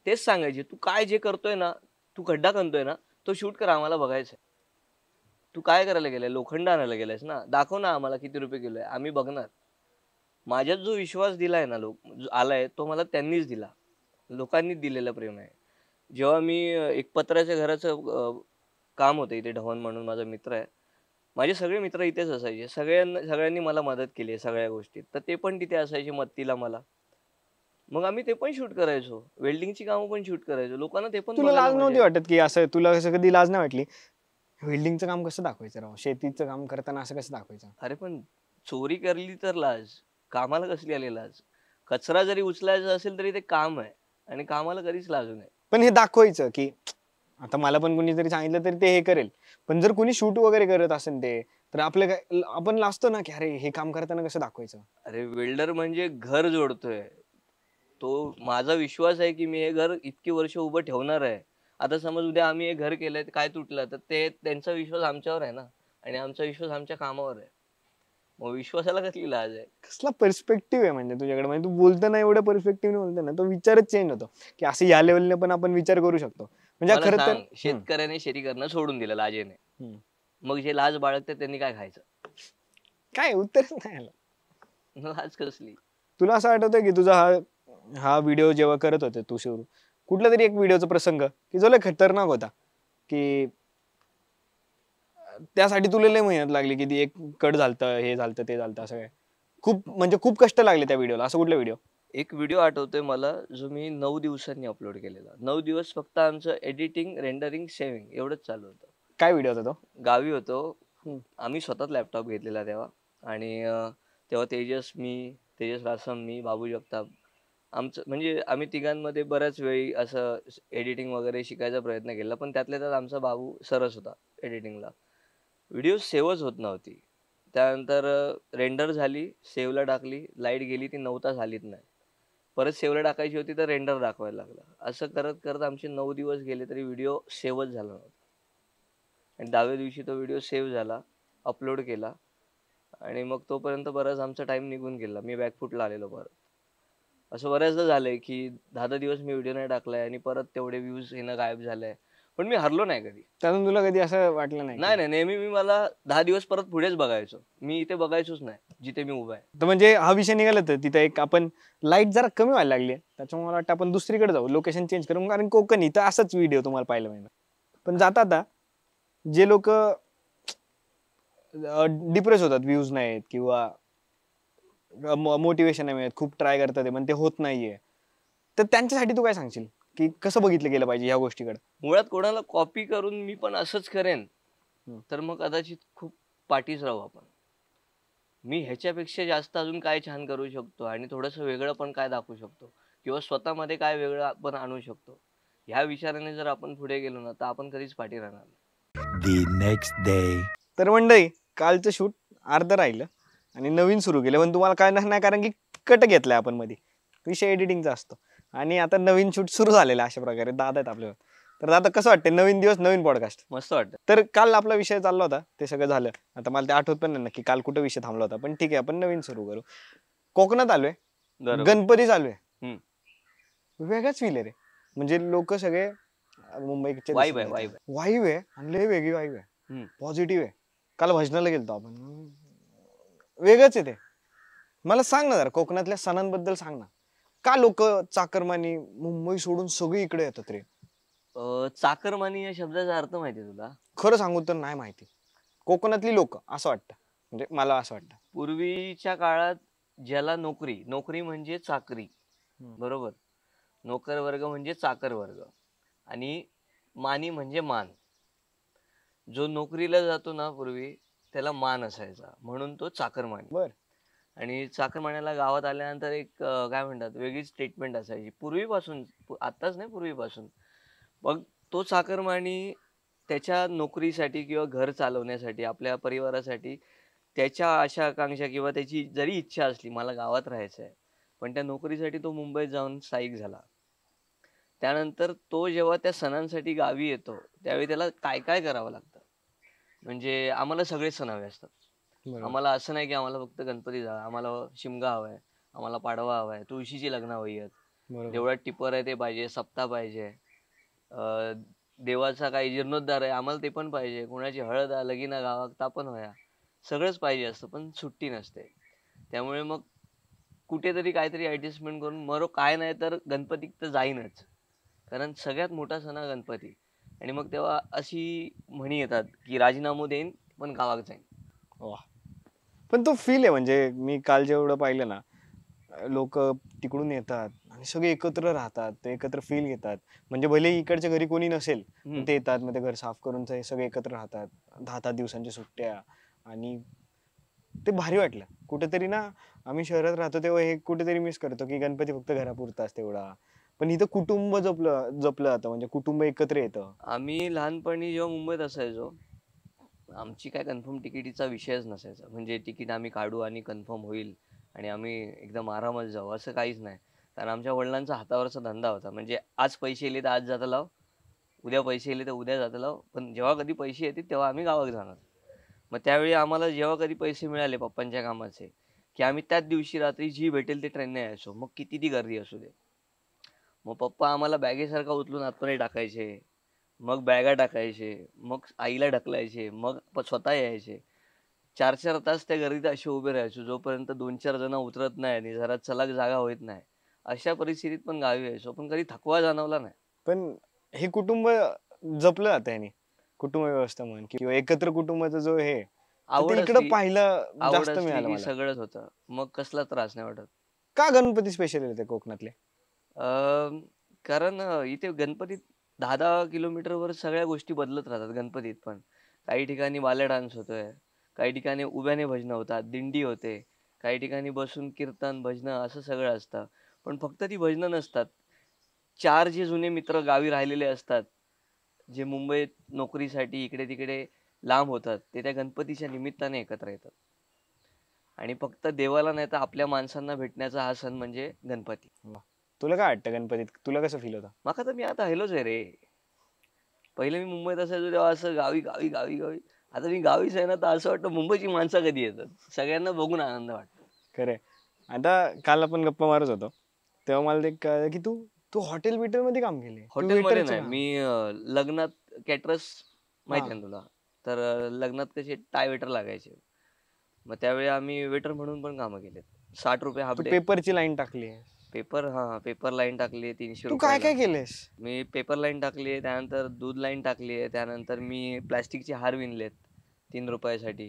तेच सांगायचे तू काय जे करतोय ना तू खड्डा करतोय ना तो शूट कर आम्हाला बघायचं आहे तू काय करायला गेलाय लोखंड आणायला गेलायस ना दाखव ना आम्हाला किती रुपये किलो आहे आम्ही बघणार माझ्यात जो विश्वास आहे ना लोक आलाय तो मला त्यांनीच दिला लोकांनीच दिलेला प्रेम आहे जेव्हा मी एक पत्राच्या घराचं काम होतं इथे ढवन म्हणून माझा मित्र आहे माझे सगळे मित्र इथेच असायचे सगळ्यांना सगळ्यांनी मला मदत केली आहे सगळ्या गोष्टीत तर ते पण तिथे असायचे मत्तीला मला मग आम्ही ते पण शूट करायचो वेल्डिंगची कामं पण शूट करायचो लोकांना ते पण तुला लाज नव्हती वाटत की असं तुला असं कधी लाज नाही वाटली वेल्डिंगचं काम कसं दाखवायचं राव शेतीचं काम करताना असं कसं दाखवायचं अरे पण चोरी करली तर लाज कामाला कसली आली लाज कचरा जरी उचलायचा असेल तरी ते काम आहे आणि कामाला कधीच लाजू नये पण हे दाखवायचं की आता मला पण कोणी जरी सांगितलं तरी ते हे करेल पण जर कोणी शूट वगैरे करत असेल ते तर आपलं काय आपण लाजतो ना की अरे हे काम करताना कसं दाखवायचं अरे वेल्डर म्हणजे घर जोडतोय तो माझा विश्वास आहे की मी हे घर इतकी वर्ष उभं ठेवणार आहे आता समज उद्या आम्ही हे घर केलंय काय तुटलं तर ते त्यांचा विश्वास आमच्यावर आहे ना आणि आमचा विश्वास आमच्या कामावर आहे मग विश्वासाला कसली लाज आहे कसला परस्पेक्टिव्ह आहे म्हणजे तुझ्याकडे म्हणजे तू बोलताना एवढ्या पर्स्पेक्टिव्ह बोलताना तो विचारच चेंज होतो की असं या लेवलने पण आपण विचार करू शकतो म्हणजे खरं तर शेतकऱ्याने शेती करणं सोडून दिलं लाजेने मग जे लाज बाळगते त्यांनी काय खायचं काय उत्तर नाही आलं लाज कसली तुला असं वाटतं की तुझा हा हा व्हिडिओ जेव्हा करत होते तू सुरू कुठला तरी एक व्हिडिओचा प्रसंग की जो लय खतरनाक होता की त्यासाठी तुला लय मेहनत लागली की एक कट झालत हे झालत ते झालत असं काय खूप म्हणजे खूप कष्ट लागले त्या व्हिडिओला असं कुठला व्हिडिओ एक व्हिडिओ आठवतोय मला जो मी नऊ दिवसांनी अपलोड केलेला नऊ दिवस फक्त आमचं एडिटिंग रेंडरिंग सेव्हिंग एवढंच चालू होतं काय व्हिडिओ होता तो गावी होतो आम्ही स्वतःच लॅपटॉप घेतलेला तेव्हा आणि तेव्हा तेजस मी तेजस रासम मी बाबू जगताप आमचं म्हणजे आम्ही तिघांमध्ये बऱ्याच वेळी असं एडिटिंग वगैरे शिकायचा प्रयत्न केला पण त्यातल्या त्यात आमचा बाबू सरस होता एडिटिंगला व्हिडिओ सेवच होत नव्हती त्यानंतर रेंडर झाली सेवला टाकली लाईट गेली ती नव्हता झालीच नाही परत सेवलं टाकायची होती तर रेंडर दाखवायला लागला असं करत करत आमचे नऊ दिवस गेले तरी व्हिडिओ सेव्हच झाला नव्हता आणि दहाव्या दिवशी तो व्हिडिओ सेव्ह झाला अपलोड केला आणि मग तोपर्यंत बराच आमचा टाईम निघून गेला मी बॅकफूटला आलेलो परत असं बऱ्याचदा झालंय की दहा दहा दिवस मी व्हिडिओ नाही टाकलाय आणि परत तेवढे व्ह्यूज येणं गायब झालंय पण मी हरलो नाही कधी त्यातून तुला कधी असं वाटलं नाही नाही नाही नेहमी मी मला दहा दिवस परत पुढेच बघायचो मी इथे बघायचोच नाही जिथे मी उभा आहे तर म्हणजे हा विषय निघाला तर तिथे एक आपण लाईट जरा कमी व्हायला लागली त्याच्यामुळे मला वाटतं आपण दुसरीकडे जाऊ लोकेशन चेंज करू कारण कोकण इथं असाच व्हिडिओ तुम्हाला पाहायला मिळणार पण जाता आता जे लोक डिप्रेस होतात व्ह्यूज नाहीत किंवा मोटिवेशन नाही मिळत खूप ट्राय करतात पण ते होत नाहीये तर त्यांच्यासाठी तू काय सांगशील की कसं बघितलं गेलं पाहिजे या गोष्टीकडे मुळात कोणाला कॉपी करून मी पण असंच करेन तर मग कदाचित खूप पाठीच राहू आपण मी ह्याच्यापेक्षा जास्त अजून काय छान करू शकतो आणि थोडस वेगळं पण काय दाखवू शकतो किंवा स्वतःमध्ये काय वेगळं आपण आणू शकतो ह्या विचाराने जर आपण पुढे गेलो ना तर आपण कधीच पाठी राहणार नाही तर मंडळी कालचं शूट अर्ध राहिलं आणि नवीन सुरू केलं पण तुम्हाला काय नाही कारण की कट घेतलाय आपण मध्ये विषय एडिटिंगचा असतो आणि आता नवीन शूट सुरू झालेलं अशा प्रकारे दादा आहेत आपल्यावर तर दादा कसं वाटतं नवीन दिवस नवीन पॉडकास्ट मस्त वाटतं तर काल आपला विषय चालला होता ते सगळं झालं आता मला ते आठवत पण नाही नक्की काल कुठं विषय थांबला होता पण ठीक आहे आपण नवीन सुरू करू कोकणात आलोय गणपती चालू आहे वेगळाच फील रे म्हणजे लोक सगळे मुंबईचे वाईव आहे वाईव आहे आणि लय वेगळी वाईव आहे पॉझिटिव्ह आहे काल भजनाला गेलतो आपण वेगळंच आहे ते मला सांग ना जरा कोकणातल्या सणांबद्दल सांग ना का लोक चाकरमानी मुंबई सोडून सगळी इकडे येतात रे चाकरमानी या शब्दाचा अर्थ माहिती तुला खरं सांगू तर नाही माहिती कोकणातली लोक असं वाटतं म्हणजे मला असं वाटतं पूर्वीच्या काळात ज्याला नोकरी नोकरी म्हणजे चाकरी बरोबर नोकर वर्ग म्हणजे चाकर वर्ग आणि मानी म्हणजे मान जो नोकरीला जातो ना पूर्वी त्याला मान असायचा म्हणून तो चाकरमानी बर आणि चाकरमान्याला गावात आल्यानंतर एक काय म्हणतात वेगळीच स्टेटमेंट असायची पूर्वीपासून आत्ताच नाही पूर्वीपासून मग तो चाकरमानी त्याच्या नोकरीसाठी किंवा घर चालवण्यासाठी आपल्या परिवारासाठी त्याच्या आशा आकांक्षा किंवा त्याची जरी इच्छा असली मला गावात राहायचं आहे पण त्या नोकरीसाठी तो मुंबईत जाऊन स्थायिक झाला त्यानंतर तो जेव्हा त्या सणांसाठी गावी येतो त्यावेळी त्याला काय काय करावं लागतं म्हणजे आम्हाला सगळे सणावे असतात आम्हाला असं नाही की आम्हाला फक्त गणपती जा आम्हाला शिमगा हवाय आम्हाला पाडवा हवाय तुळशीची लग्न हवी आहेत टिपर आहे ते पाहिजे सप्ता पाहिजे देवाचा काही जीर्णोद्धार आहे आम्हाला ते पण पाहिजे कोणाची हळद लगीना गावात पण व्हाया सगळंच पाहिजे असतं पण सुट्टी नसते त्यामुळे मग कुठेतरी काहीतरी ॲडजस्टमेंट करून मरो काय नाही तर गणपती तर जाईनच कारण सगळ्यात मोठा सण गणपती आणि मग तेव्हा अशी म्हणी येतात की राजीनामो देईन पण गावाक जाईन वा पण तो फील आहे म्हणजे मी काल जेवढं पाहिलं ना लोक तिकडून येतात आणि सगळे एकत्र राहतात ते एकत्र फील घेतात म्हणजे भले इकडच्या घरी कोणी नसेल ते येतात मग ते घर साफ करून सगळे एकत्र राहतात दहा दहा दिवसांच्या सुट्ट्या आणि ते भारी वाटलं कुठेतरी ना आम्ही शहरात राहतो तेव्हा हे कुठेतरी मिस करतो की गणपती फक्त घरापुरता असते एवढा पण इथं कुटुंब जपलं जपलं जातं म्हणजे कुटुंब एकत्र येतं आम्ही लहानपणी जेव्हा मुंबईत असायचो आमची काय कन्फर्म तिकिटीचा विषयच नसायचा म्हणजे तिकीट आम्ही काढू आणि कन्फर्म होईल आणि आम्ही एकदम आरामात जाऊ असं काहीच नाही कारण आमच्या वडिलांचा हातावरचा धंदा होता म्हणजे आज पैसे येले तर आज जाता लाव उद्या पैसे येले तर उद्या जाता लाव पण जेव्हा कधी पैसे येतील तेव्हा आम्ही गावात जाणार मग त्यावेळी आम्हाला जेव्हा कधी पैसे मिळाले पप्पांच्या कामाचे की आम्ही त्याच दिवशी रात्री जी भेटेल ते ट्रेनने यायचो मग किती ती गर्दी असू दे मग पप्पा आम्हाला बॅगेसारखा उचलून आतमध्ये टाकायचे मग बॅगा टाकायचे मग आईला ढकलायचे मग स्वतः यायचे चार चार तास त्या गर्दीत असे उभे राहायचो जोपर्यंत दोन चार जण उतरत नाही आणि जरा चलाक जागा होत नाही अशा परिस्थितीत पण गावी यायचो पण कधी थकवा जाणवला नाही पण हे कुटुंब जपलं आता याने कुटुंब व्यवस्था म्हणून किंवा एकत्र कुटुंबाचा जो हे आवड इकडे पाहिलं सगळंच होतं मग कसला त्रास नाही वाटत का गणपती स्पेशल येते कोकणातले कारण इथे गणपती दहा दहा किलोमीटरवर सगळ्या गोष्टी बदलत राहतात गणपतीत पण काही ठिकाणी बाल्या डान्स होतोय काही ठिकाणी उभ्याने भजनं होतात दिंडी होते काही ठिकाणी बसून कीर्तन भजनं असं सगळं असतं पण फक्त ती भजनं नसतात चार जे जुने मित्र गावी राहिलेले असतात जे मुंबईत नोकरीसाठी इकडे तिकडे लांब होतात ते त्या गणपतीच्या निमित्ताने एकत्र येतात आणि फक्त देवाला नाही तर आपल्या माणसांना भेटण्याचा हा सण म्हणजे गणपती तुला काय वाटतं गणपतीत तुला कसं फील होतं माका तर मी आता हेलोच आहे रे पहिले मी मुंबईत असायचो तेव्हा असं गावी गावी गावी गावी आता मी गावीच आहे ना तर असं वाटतं मुंबईची माणसं कधी येतात सगळ्यांना बघून आनंद वाटतो खरे आता काल आपण गप्पा मारत होतो तेव्हा मला ते कळलं की तू तू हॉटेल बिटर मध्ये काम केले मध्ये नाही मी लग्नात कॅटरस माहिती आहे तुला तर लग्नात कसे टाय वेटर लागायचे मग त्यावेळी आम्ही वेटर म्हणून पण कामं केले साठ रुपये हा पेपरची लाईन टाकली पेपर हा पेपर लाईन टाकली तीनशे तू काय काय केलेस मी पेपर लाईन टाकली त्यानंतर दूध लाईन टाकली त्यानंतर मी प्लास्टिकचे हार विणलेत तीन रुपयासाठी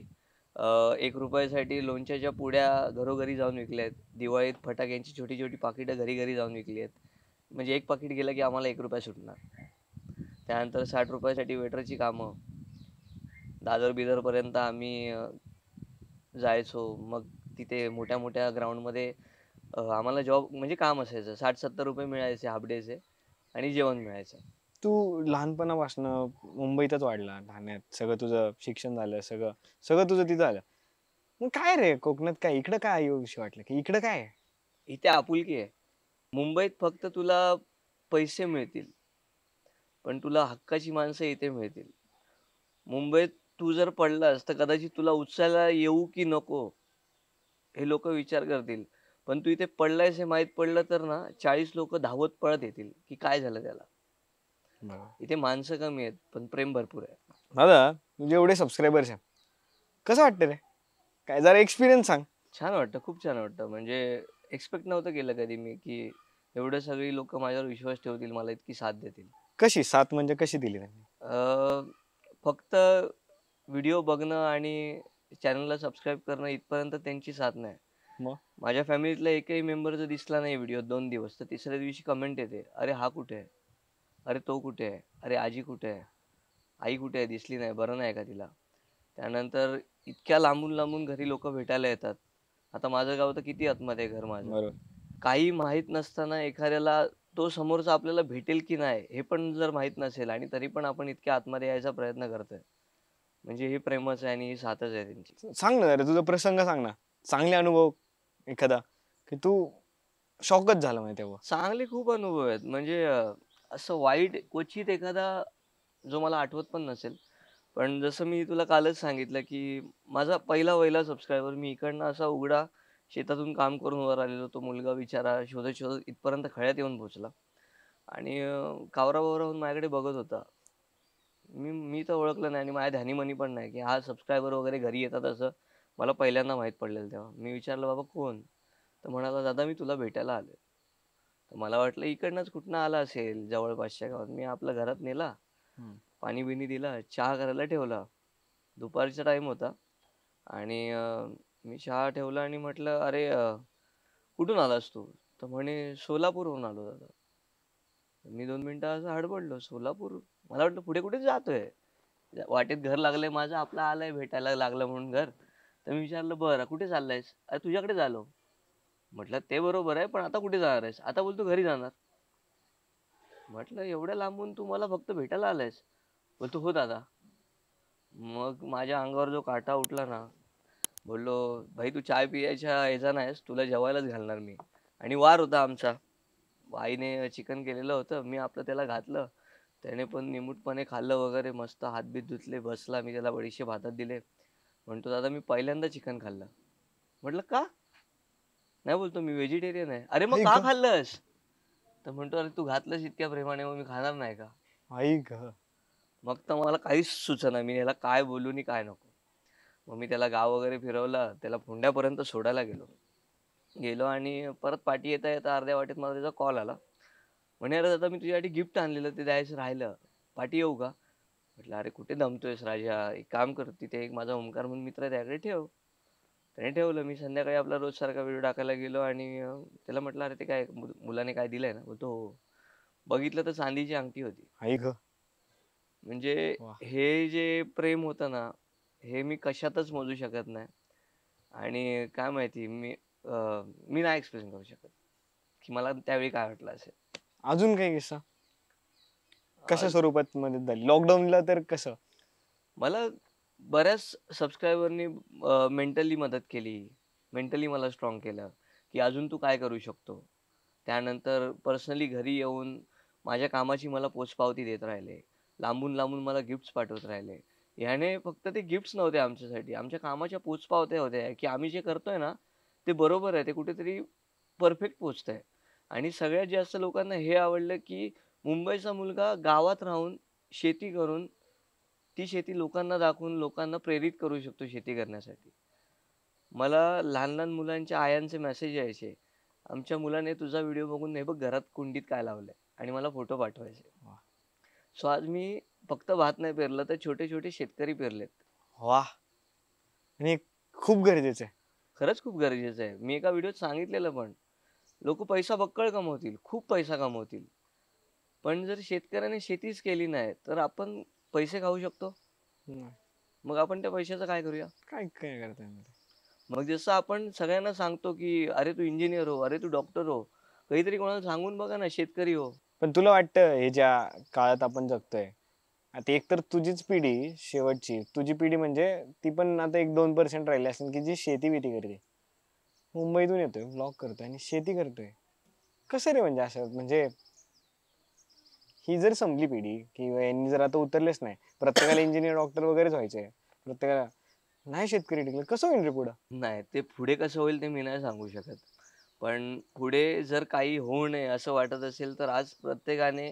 एक रुपयासाठी लोणच्याच्या पुड्या घरोघरी जाऊन विकल्यात दिवाळीत फटाक्यांची छोटी छोटी पाकिटं घरी घरी जाऊन विकली आहेत म्हणजे एक पाकिट गेलं की आम्हाला एक रुपया सुटणार त्यानंतर साठ रुपयासाठी वेटरची कामं दादर बिदरपर्यंत आम्ही जायचो मग तिथे मोठ्या मोठ्या ग्राउंडमध्ये आम्हाला जॉब म्हणजे काम असायचं साठ सत्तर रुपये मिळायचे हाफ डेचे आणि जेवण मिळायचं तू लहानपणापासून मुंबईतच वाढला ठाण्यात सगळं तुझं शिक्षण झालं सगळं सगळं तुझं तिथं आलं मग काय रे कोकणात काय इकडं काय विषय वाटलं की इकडं काय इथे आपुलकी आहे मुंबईत फक्त तुला पैसे मिळतील पण तुला हक्काची माणसं इथे मिळतील मुंबईत तू जर पडलास तर कदाचित तुला उचलायला येऊ की नको हे लोक विचार करतील पण तू इथे पडलायस हे माहीत पडलं तर ना चाळीस लोक धावत पळत येतील की काय झालं त्याला इथे माणसं कमी आहेत पण प्रेम भरपूर आहे दादा म्हणजे एवढे सबस्क्रायबर आहे कसं वाटतं रे काय जरा एक्सपिरियन्स सांग छान वाटतं खूप छान वाटत म्हणजे एक्सपेक्ट नव्हतं केलं कधी मी की एवढे सगळी लोक माझ्यावर विश्वास ठेवतील मला इतकी साथ देतील कशी साथ म्हणजे कशी दिली त्यांनी फक्त व्हिडिओ बघणं आणि चॅनलला सबस्क्राईब करणं इथपर्यंत त्यांची साथ नाही माझ्या फॅमिलीतला एकही मेंबर जर दिसला नाही व्हिडिओ दोन दिवस तर तिसऱ्या दिवशी कमेंट येते अरे हा कुठे आहे अरे तो कुठे आहे अरे आजी कुठे आहे आई कुठे आहे दिसली नाही बरं नाही का तिला त्यानंतर इतक्या लांबून लांबून घरी लोक भेटायला येतात आता माझं गाव तर किती आत्महत्या आहे घर माझं काही माहीत नसताना एखाद्याला तो समोरचा आपल्याला भेटेल की नाही हे पण जर माहीत नसेल आणि तरी पण आपण इतक्या आतमध्ये यायचा प्रयत्न करतोय म्हणजे हे प्रेमच आहे आणि हे साथच आहे त्यांची सांग ना तुझा प्रसंग सांग ना चांगले अनुभव एखादा की तू शॉकच झाला माहिती तेव्हा चांगले खूप अनुभव आहेत म्हणजे असं वाईट क्वचित एखादा जो मला आठवत पण नसेल पण जसं मी तुला कालच सांगितलं की माझा पहिला वहिला सबस्क्रायबर मी इकडनं असा उघडा शेतातून काम करून वर आलेलो तो मुलगा विचारा शोधत शोधत इथपर्यंत खळ्यात येऊन पोहोचला आणि कावरा बावरा होऊन माझ्याकडे बघत होता मी मी तर ओळखलं नाही आणि माझ्या ध्यानीमनी पण नाही की हा सबस्क्रायबर वगैरे घरी येतात असं मला पहिल्यांदा माहीत पडलेलं तेव्हा मी विचारलं बाबा कोण तर म्हणाला दादा मी तुला भेटायला आलो तर मला वाटलं इकडनंच कुठनं आला असेल जवळपासच्या गावात मी आपल्या घरात नेला पाणी बिनी दिला चहा करायला ठेवला दुपारचा टाइम होता आणि मी चहा ठेवला आणि म्हटलं अरे कुठून आलास तू तर म्हणे सोलापूरहून आलो दादा मी दोन मिनिटं असं हडबडलो सोलापूर मला वाटलं पुढे कुठे जातोय वाटेत घर लागलंय माझं आपलं आलंय भेटायला लागलं म्हणून घर तर मी विचारलं बरं कुठे चाललायस अरे तुझ्याकडे झालो म्हटलं ते बरोबर आहे पण आता कुठे जाणार आहेस आता बोलतो घरी जाणार म्हटलं एवढ्या लांबून तू मला फक्त भेटायला आलायस बोलतो हो दादा मग माझ्या अंगावर जो काटा उठला ना बोललो भाई तू चाय पियाच्या याचा नाहीस तुला जेवायलाच घालणार मी आणि वार होता आमचा आईने चिकन केलेलं होतं मी आपलं त्याला घातलं त्याने पण निमूटपणे खाल्लं वगैरे मस्त हातबीत धुतले बसला मी त्याला बडीशे भातात दिले म्हणतो दादा मी पहिल्यांदा चिकन खाल्लं म्हटलं का नाही बोलतो मी व्हेजिटेरियन आहे अरे मग का खाल्लंस तर म्हणतो अरे तू घातलंस इतक्या प्रेमाने मग मी खाणार नाही का मग तर मला काहीच सुचना मी याला काय बोलू आणि काय नको मग मी त्याला गाव वगैरे फिरवलं त्याला फोंड्यापर्यंत सोडायला गेलो गेलो आणि परत पाठी येता येता अर्ध्या वाटेत मला त्याचा कॉल आला म्हणे अरे दादा मी तुझ्यासाठी गिफ्ट आणलेलं ते द्यायचं राहिलं पाठी येऊ का म्हटलं अरे कुठे दमतोयस राजा एक काम कर तिथे एक माझा ओंकार म्हणून मित्र त्याकडे ठेव त्याने ठेवलं मी संध्याकाळी आपला रोज सारखा व्हिडिओ टाकायला गेलो आणि त्याला म्हटलं अरे ते काय मुलाने काय दिलंय ना बोलतो हो, हो. बघितलं तर चांदीची अंगठी होती म्हणजे हे जे प्रेम होत ना हे मी कशातच मोजू शकत नाही आणि काय माहिती मी मी नाही एक्सप्लेन करू शकत की मला त्यावेळी काय वाटलं असेल अजून काही किस्सा कशा स्वरूपात मदत झाली लॉकडाऊनला तर कसं मला बऱ्याच सबस्क्रायबरनी मेंटली मदत केली मेंटली मला स्ट्रॉंग केलं की अजून तू काय करू शकतो त्यानंतर पर्सनली घरी येऊन माझ्या कामाची मला पोचपावती देत राहिले लांबून लांबून मला गिफ्ट्स पाठवत राहिले ह्याने फक्त ते गिफ्ट्स नव्हते आमच्यासाठी आमच्या कामाच्या पोचपावत्या होत्या की आम्ही जे करतोय ना ते बरोबर आहे ते कुठेतरी परफेक्ट पोचत आणि सगळ्यात जास्त लोकांना हे आवडलं की मुंबईचा मुलगा गावात राहून शेती करून ती शेती लोकांना दाखवून लोकांना प्रेरित करू शकतो शेती करण्यासाठी मला लहान लहान मुलांच्या आयांचे मेसेज यायचे आमच्या मुलाने तुझा व्हिडिओ बघून हे बघ घरात कुंडीत काय लावलंय आणि मला फोटो पाठवायचे सो आज मी फक्त भात नाही पेरलं तर छोटे छोटे शेतकरी पेरलेत वा आणि खूप गरजेचं आहे खरंच खूप गरजेचं आहे मी एका व्हिडिओत सांगितलेलं पण लोक पैसा बक्कळ कमवतील खूप पैसा कमवतील पण जर शेतकऱ्याने शेतीच केली नाही तर आपण पैसे खाऊ शकतो मग आपण त्या पैशाचं काय करूया काय काय करता मग जसं आपण सगळ्यांना सांगतो की अरे तू इंजिनियर हो अरे तू डॉक्टर हो काहीतरी कोणाला सांगून बघा ना शेतकरी हो पण तुला वाटतं हे ज्या काळात आपण जगतोय आता एक तर तुझीच पिढी शेवटची तुझी पिढी म्हणजे ती पण आता एक दोन पर्सेंट राहिली असेल की जी शेती बिती करते मुंबईतून येतोय ब्लॉक करतोय आणि शेती करतोय कसं रे म्हणजे असं म्हणजे ही जर संपली पिढी किंवा यांनी जर आता उतरलेच नाही प्रत्येकाला इंजिनियर डॉक्टर वगैरेच व्हायचे प्रत्येकाला नाही शेतकरी टिकलं कसं होईल रे पुढं नाही ते पुढे कसं होईल ते मी नाही सांगू शकत पण पुढे जर काही होऊ नये असं वाटत असेल तर आज प्रत्येकाने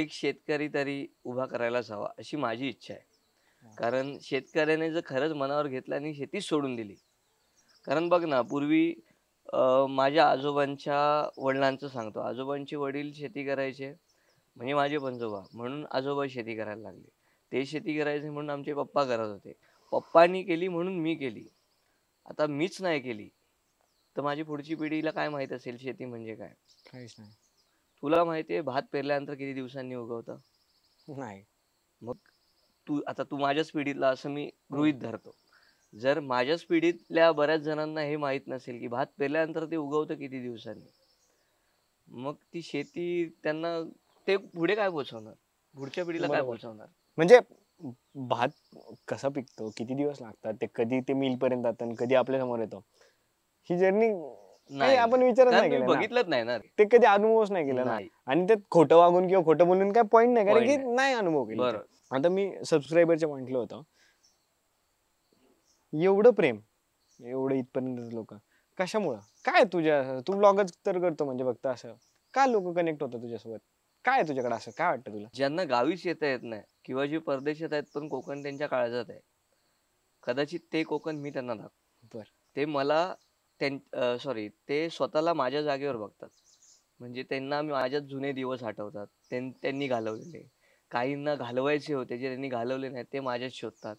एक शेतकरी तरी उभा करायलाच हवा अशी माझी इच्छा आहे कारण शेतकऱ्याने जर खरंच मनावर घेतलं आणि शेतीच सोडून दिली कारण बघ ना पूर्वी माझ्या आजोबांच्या वडिलांचं सांगतो आजोबांचे वडील शेती करायचे म्हणजे माझे पंजोबा म्हणून आजोबा शेती करायला लागले ते शेती करायचे म्हणून आमचे पप्पा करत होते पप्पानी केली म्हणून मी केली आता मीच नाही केली तर माझी पुढची पिढीला काय माहित असेल शेती म्हणजे काय काहीच नाही तुला माहिती आहे भात पेरल्यानंतर किती दिवसांनी उगवत नाही मग तू आता तू माझ्याच पिढीतला असं मी हो. गृहित धरतो जर माझ्याच पिढीतल्या बऱ्याच जणांना हे माहीत नसेल की भात पेरल्यानंतर ते उगवतं किती दिवसांनी मग ती शेती त्यांना ते पुढे काय पोहोचवणार पुढच्या पिढीला काय पोहोचवणार म्हणजे भात कसा पिकतो किती दिवस लागतात ते कधी ते मिल पर्यंत जातात कधी आपल्या समोर येतो ही जर्नी नाही आपण विचारत नाही बघितलं नाही ना ते कधी अनुभवच नाही केला नाही आणि त्यात खोटं वागून किंवा खोटं बोलून काय पॉईंट नाही कारण की नाही अनुभव केला आता मी सबस्क्रायबरच्या म्हटलं होत एवढं प्रेम एवढं इथपर्यंत लोक कशामुळं काय तुझ्या तू ब्लॉगच तर करतो म्हणजे फक्त असं का लोक कनेक्ट होतात तुझ्यासोबत काय तुझ्याकडे असं काय वाटतं तुला ज्यांना गावीच येता येत नाही किंवा परदेश परदेशात आहेत पण कोकण त्यांच्या काळजात आहे कदाचित ते कोकण मी त्यांना दाख बर ते मला सॉरी ते स्वतःला माझ्या जागेवर बघतात म्हणजे त्यांना माझ्यात जुने दिवस आठवतात त्यांनी घालवलेले काहींना घालवायचे होते जे त्यांनी घालवले नाही ते माझ्याच शोधतात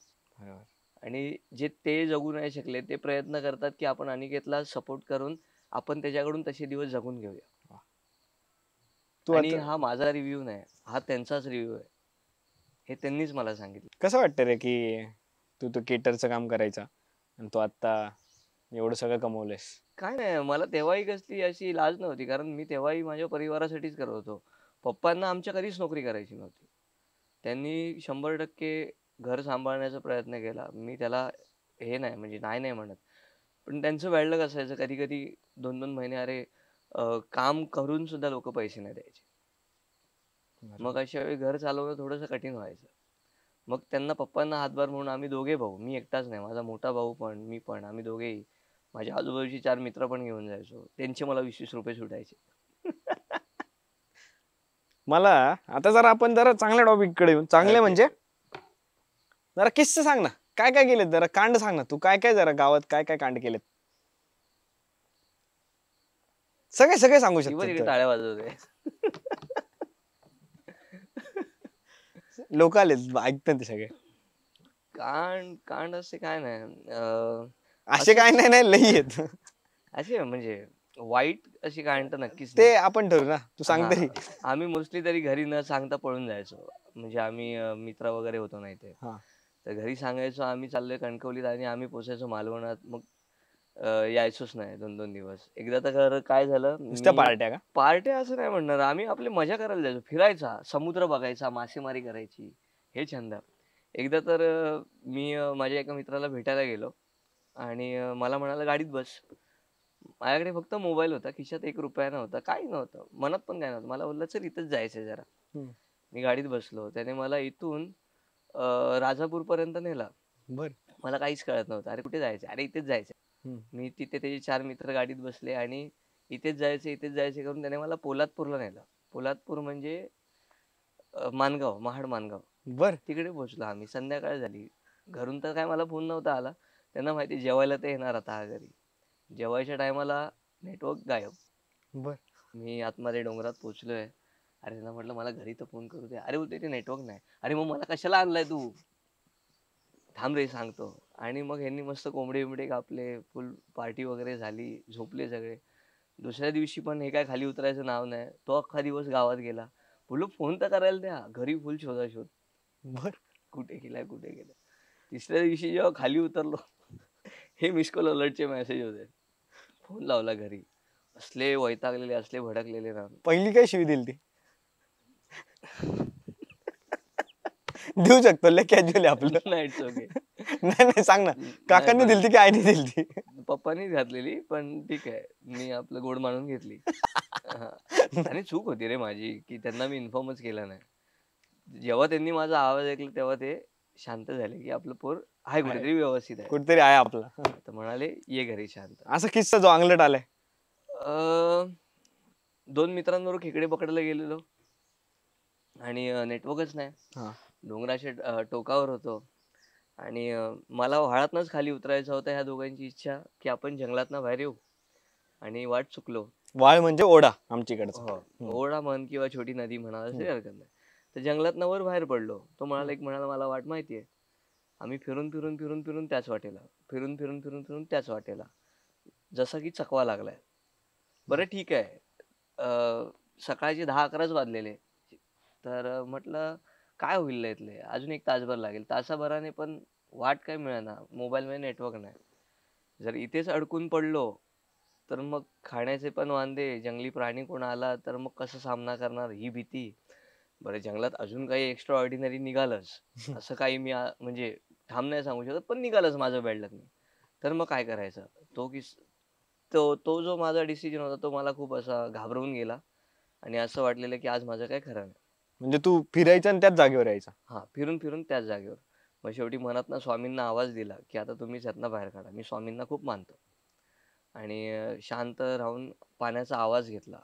आणि जे ते जगू नाही शकले ते प्रयत्न करतात की आपण अनिकेतला सपोर्ट करून आपण त्याच्याकडून तसे दिवस जगून घेऊया आणि हा माझा रिव्ह्यू नाही हा त्यांचाच रिव्ह्यू आहे हे त्यांनीच मला सांगितलं कसं वाटतं रे की तू तू केटरचं काम करायचा आणि तू आत्ता एवढं सगळं कमवलंयस काय नाही मला तेव्हाही कसली अशी लाज नव्हती कारण मी तेव्हाही माझ्या परिवारासाठीच करत होतो पप्पांना आमच्या कधीच नोकरी करायची नव्हती त्यांनी शंभर टक्के घर सांभाळण्याचा प्रयत्न केला मी त्याला हे नाही म्हणजे नाही नाही म्हणत पण त्यांचं वेळलं असायचं कधी कधी दोन दोन महिने अरे काम करून सुद्धा लोक पैसे नाही द्यायचे मग अशा वेळी घर चालवणं थोडंसं कठीण व्हायचं मग त्यांना पप्पांना हातभार म्हणून आम्ही दोघे भाऊ मी एकटाच नाही माझा मोठा भाऊ पण मी पण आम्ही दोघेही माझ्या आजूबाजूचे चार मित्र पण घेऊन जायचो त्यांचे मला वीस वीस रुपये सुटायचे मला आता जरा आपण जरा चांगल्या टॉपिक कडे येऊन चांगले म्हणजे जरा किस्से सांग ना काय काय केलेत जरा कांड सांग ना तू काय काय जरा गावात काय काय कांड केलेत सगळे सगळे सांगू शकतो टाळ्या वाजवते लोक आले ऐकतात ते सगळे कांड कांड असे काय नाही असे काय नाही नाही लई येत असे म्हणजे वाईट अशी कांड नक्कीच ते आपण ठरू ना तू सांग तरी आम्ही मोस्टली तरी घरी न सांगता पळून जायचो म्हणजे आम्ही मित्र वगैरे होतो नाही ते तर घरी सांगायचो आम्ही चाललोय कणकवलीत आणि आम्ही पोसायचो मालवणात मग यायचोच नाही दोन दोन दिवस एकदा तर काय झालं नुसत्या पार्ट्या का पार्ट्या असं नाही म्हणणार आम्ही आपली मजा करायला जायचो फिरायचा समुद्र बघायचा मासेमारी करायची हे छंद एकदा तर मी माझ्या एका मित्राला भेटायला गेलो आणि मला म्हणाला गाडीत बस माझ्याकडे फक्त मोबाईल होता खिशात एक रुपया नव्हता काही नव्हतं मनात पण काय नव्हतं मला बोललं चल इथंच जायचंय जरा मी गाडीत बसलो त्याने मला इथून राजापूर पर्यंत नेला बर मला काहीच कळत नव्हतं अरे कुठे जायचं अरे इथेच जायचं मी तिथे त्याचे चार मित्र गाडीत बसले आणि इथेच जायचे इथेच जायचे करून त्याने मला पोलादपूरला नेलं पोलादपूर म्हणजे मानगाव माणगाव महाड मानगाव बर तिकडे पोहोचलो आम्ही संध्याकाळ झाली घरून तर काय मला फोन नव्हता आला त्यांना माहिती जेवायला ते येणार आता घरी जेवायच्या टायमाला नेटवर्क गायब बर मी आतमध्ये डोंगरात पोहोचलोय अरे त्यांना म्हटलं मला घरी तर फोन करू दे अरे उद्या ते नेटवर्क नाही अरे मग मला कशाला आणलाय तू थांब रे सांगतो आणि मग ह्यांनी मस्त कोंबडे बिंबडे कापले फुल पार्टी वगैरे झाली झोपले सगळे दुसऱ्या दिवशी पण हे काय खाली उतरायचं नाव नाही तो अख्खा दिवस गावात गेला बोललो फोन तर करायला द्या घरी फुल शोधा शोध बर कुठे गेलाय कुठे गेलाय तिसऱ्या दिवशी जेव्हा खाली उतरलो हे मिस कॉल अलर्टचे मेसेज होते फोन लावला घरी असले वैतागलेले असले भडकलेले ना पहिली काय शिवी दिली ती देऊ शकतो लय कॅज्युअली आपलं नाही नाही नाही सांग ना काकांनी दिलती की आईने दिली पप्पानी घातलेली पण ठीक आहे मी आपलं गोड मानून घेतली आणि चूक होती रे माझी की त्यांना मी इन्फॉर्मच केला नाही जेव्हा त्यांनी माझा आवाज ऐकला तेव्हा ते शांत झाले की आपलं पोर आहे कुठेतरी व्यवस्थित आहे कुठेतरी आहे आपला तर म्हणाले ये घरी शांत असं किस्सा जो अंगलट आलाय दोन मित्रांबरोबर खेकडे पकडायला गेलेलो आणि नेटवर्कच नाही डोंगराच्या टोकावर होतो आणि मला वाळातनच खाली उतरायचं होतं ह्या दोघांची इच्छा की आपण जंगलातनं बाहेर येऊ आणि वाट चुकलो वाळ म्हणजे ओढा आमच्याकडे हो. ओढा म्हण किंवा छोटी नदी म्हणा असे हरकत नाही तर जंगलातनं वर बाहेर पडलो तो म्हणाला एक म्हणाला मला वाट माहिती आहे आम्ही फिरून फिरून फिरून फिरून त्याच वाटेला फिरून फिरून फिरून फिरून त्याच वाटेला जसं की चकवा लागलाय बरं ठीक आहे सकाळचे दहा अकराच वाजलेले तर म्हटलं काय होईल इथले अजून एक तासभर लागेल तासाभराने पण वाट काय मोबाईल मोबाईलमध्ये म्हणजे नेटवर्क नाही जर इथेच अडकून पडलो तर मग खाण्याचे पण वांदे जंगली प्राणी कोण आला तर मग कसं सामना करणार ही भीती बरं जंगलात अजून काही एक्स्ट्रा ऑर्डिनरी निघालच असं काही मी म्हणजे ठाम नाही सांगू शकत पण निघालच माझं बॅड लग्न तर मग काय करायचं तो किस तो तो जो माझा डिसिजन होता तो मला खूप असा घाबरवून गेला आणि असं वाटलेलं की आज माझं काय खरं नाही म्हणजे तू फिरायचा आणि त्याच जागेवर यायचा हा फिरून फिरून त्याच जागेवर मग शेवटी ना स्वामींना आवाज दिला की आता तुम्ही त्यातनं बाहेर काढा मी स्वामींना खूप मानतो आणि शांत राहून पाण्याचा आवाज घेतला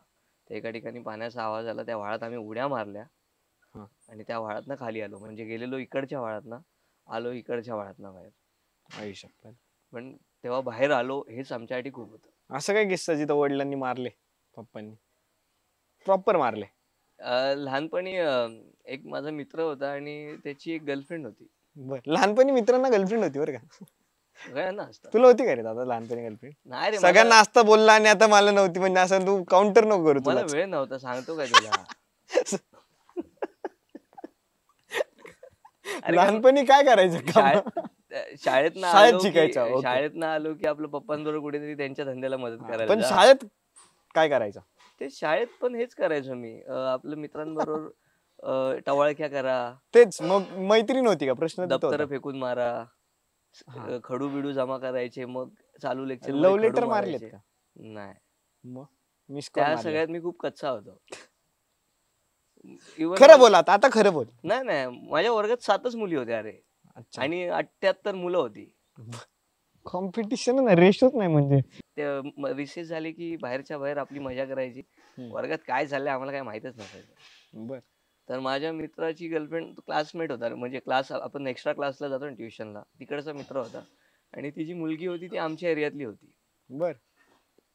ते एका ठिकाणी पाण्याचा आवाज आला त्या वाळात आम्ही उड्या मारल्या आणि त्या वाळातनं खाली आलो म्हणजे गेलेलो इकडच्या वाळातनं आलो इकडच्या ना बाहेर पण तेव्हा बाहेर आलो हेच आमच्यासाठी खूप होतं असं काय किस्सा जिथं वडिलांनी मारले पप्पांनी प्रॉपर मारले लहानपणी एक माझा मित्र होता आणि त्याची एक गर्लफ्रेंड होती लहानपणी मित्रांना गर्लफ्रेंड होती बरं का तुला होती का रे दादा लहानपणी गर्लफ्रेंड नाही रे सगळ्यांना असता बोलला आणि आता मला नव्हती म्हणजे असं तू काउंटर नको करू तुला वेळ नव्हता सांगतो का तुला लहानपणी काय करायचं काय शाळेत ना शाळेत शिकायचं शाळेत ना आलो की आपलं पप्पांबरोबर कुठेतरी त्यांच्या धंद्याला मदत करायला पण शाळेत काय करायचं ते शाळेत पण हेच करायचो मी आपल्या मित्रांबरोबर टवाळख्या करा तेच मग मैत्रीण होती का प्रश्न दप्तर फेकून मारा खडू बिडू जमा करायचे मग चालू लेक्चर लव्ह लेटर मारले नाही मिस त्या सगळ्यात मी खूप कच्चा होतो खरं बोला आता खरं बोल नाही नाही माझ्या वर्गात सातच मुली होत्या अरे आणि अठ्याहत्तर मुलं होती कॉम्पिटिशन रेशोच नाही म्हणजे रिसेस झाले की बाहेरच्या बाहेर आपली मजा करायची वर्गात काय झालं आम्हाला काय माहितच नसायचं तर माझ्या मित्राची गर्लफ्रेंड क्लासमेट होता म्हणजे क्लास आपण एक्स्ट्रा क्लासला जातो ना ट्युशनला तिकडचा मित्र होता आणि तिची मुलगी होती ती आमच्या एरियातली होती बर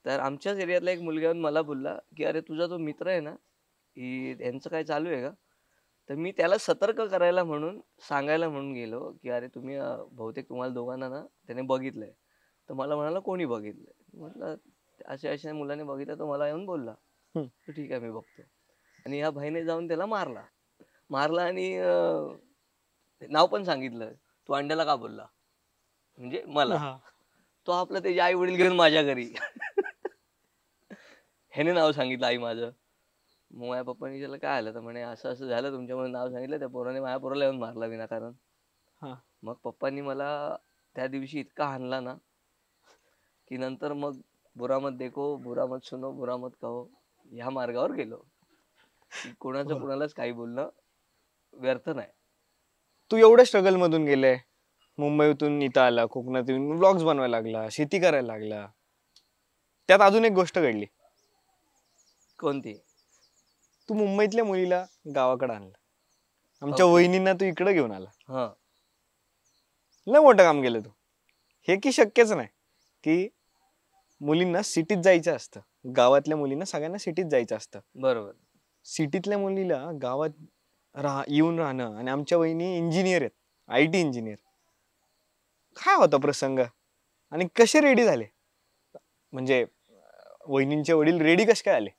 तर आमच्याच एरियातला एक मुलगा येऊन मला बोलला की अरे तुझा जो मित्र आहे ना की यांचं काय चालू आहे का तर मी त्याला सतर्क करायला म्हणून सांगायला म्हणून गेलो की अरे तुम्ही बहुतेक तुम्हाला दोघांना ना त्याने बघितलंय तर मला म्हणाला कोणी बघितलंय म्हटलं अशा अशा मुलाने बघितलं तो मला येऊन बोलला ठीक आहे मी बघतो आणि ह्या भाईने जाऊन त्याला मारला मारला आणि नाव पण सांगितलं तू अंड्याला का बोलला म्हणजे मला तो आपला त्याचे आई वडील घेऊन माझ्या घरी ह्याने नाव सांगितलं आई माझं मग माझ्या पप्पाने त्याला काय आलं तर म्हणे असं असं झालं तुमच्यामुळे नाव सांगितलं त्या पोराने माझ्या पोराला येऊन मारला विनाकारण मग पप्पांनी मला त्या दिवशी इतका हाणला ना ती नंतर मग बुरा मत देखो बुरा मत सुनो बुरा मत कहो ह्या मार्गावर गेलो कोणाचं कोणालाच काही बोलणं व्यर्थ नाही तू एवढ्या स्ट्रगल मधून गेले मुंबईतून इथं आला कोकणातून येऊन ब्लॉग्स बनवायला लागला शेती करायला लागला त्यात अजून एक गोष्ट घडली कोणती तू मुंबईतल्या मुलीला गावाकडे आणलं आमच्या वहिनींना तू इकडे घेऊन आला हा लय मोठं काम केलं तू हे की शक्यच नाही की मुलींना सिटीत जायचं असतं गावातल्या मुलींना सगळ्यांना सिटीत जायचं असतं बरोबर सिटीतल्या मुलीला गावात राह येऊन राहणं आणि आमच्या बहिणी इंजिनियर आहेत आय टी इंजिनियर काय होता प्रसंग आणि कसे रेडी झाले म्हणजे वहिनींचे वडील रेडी कसे काय आले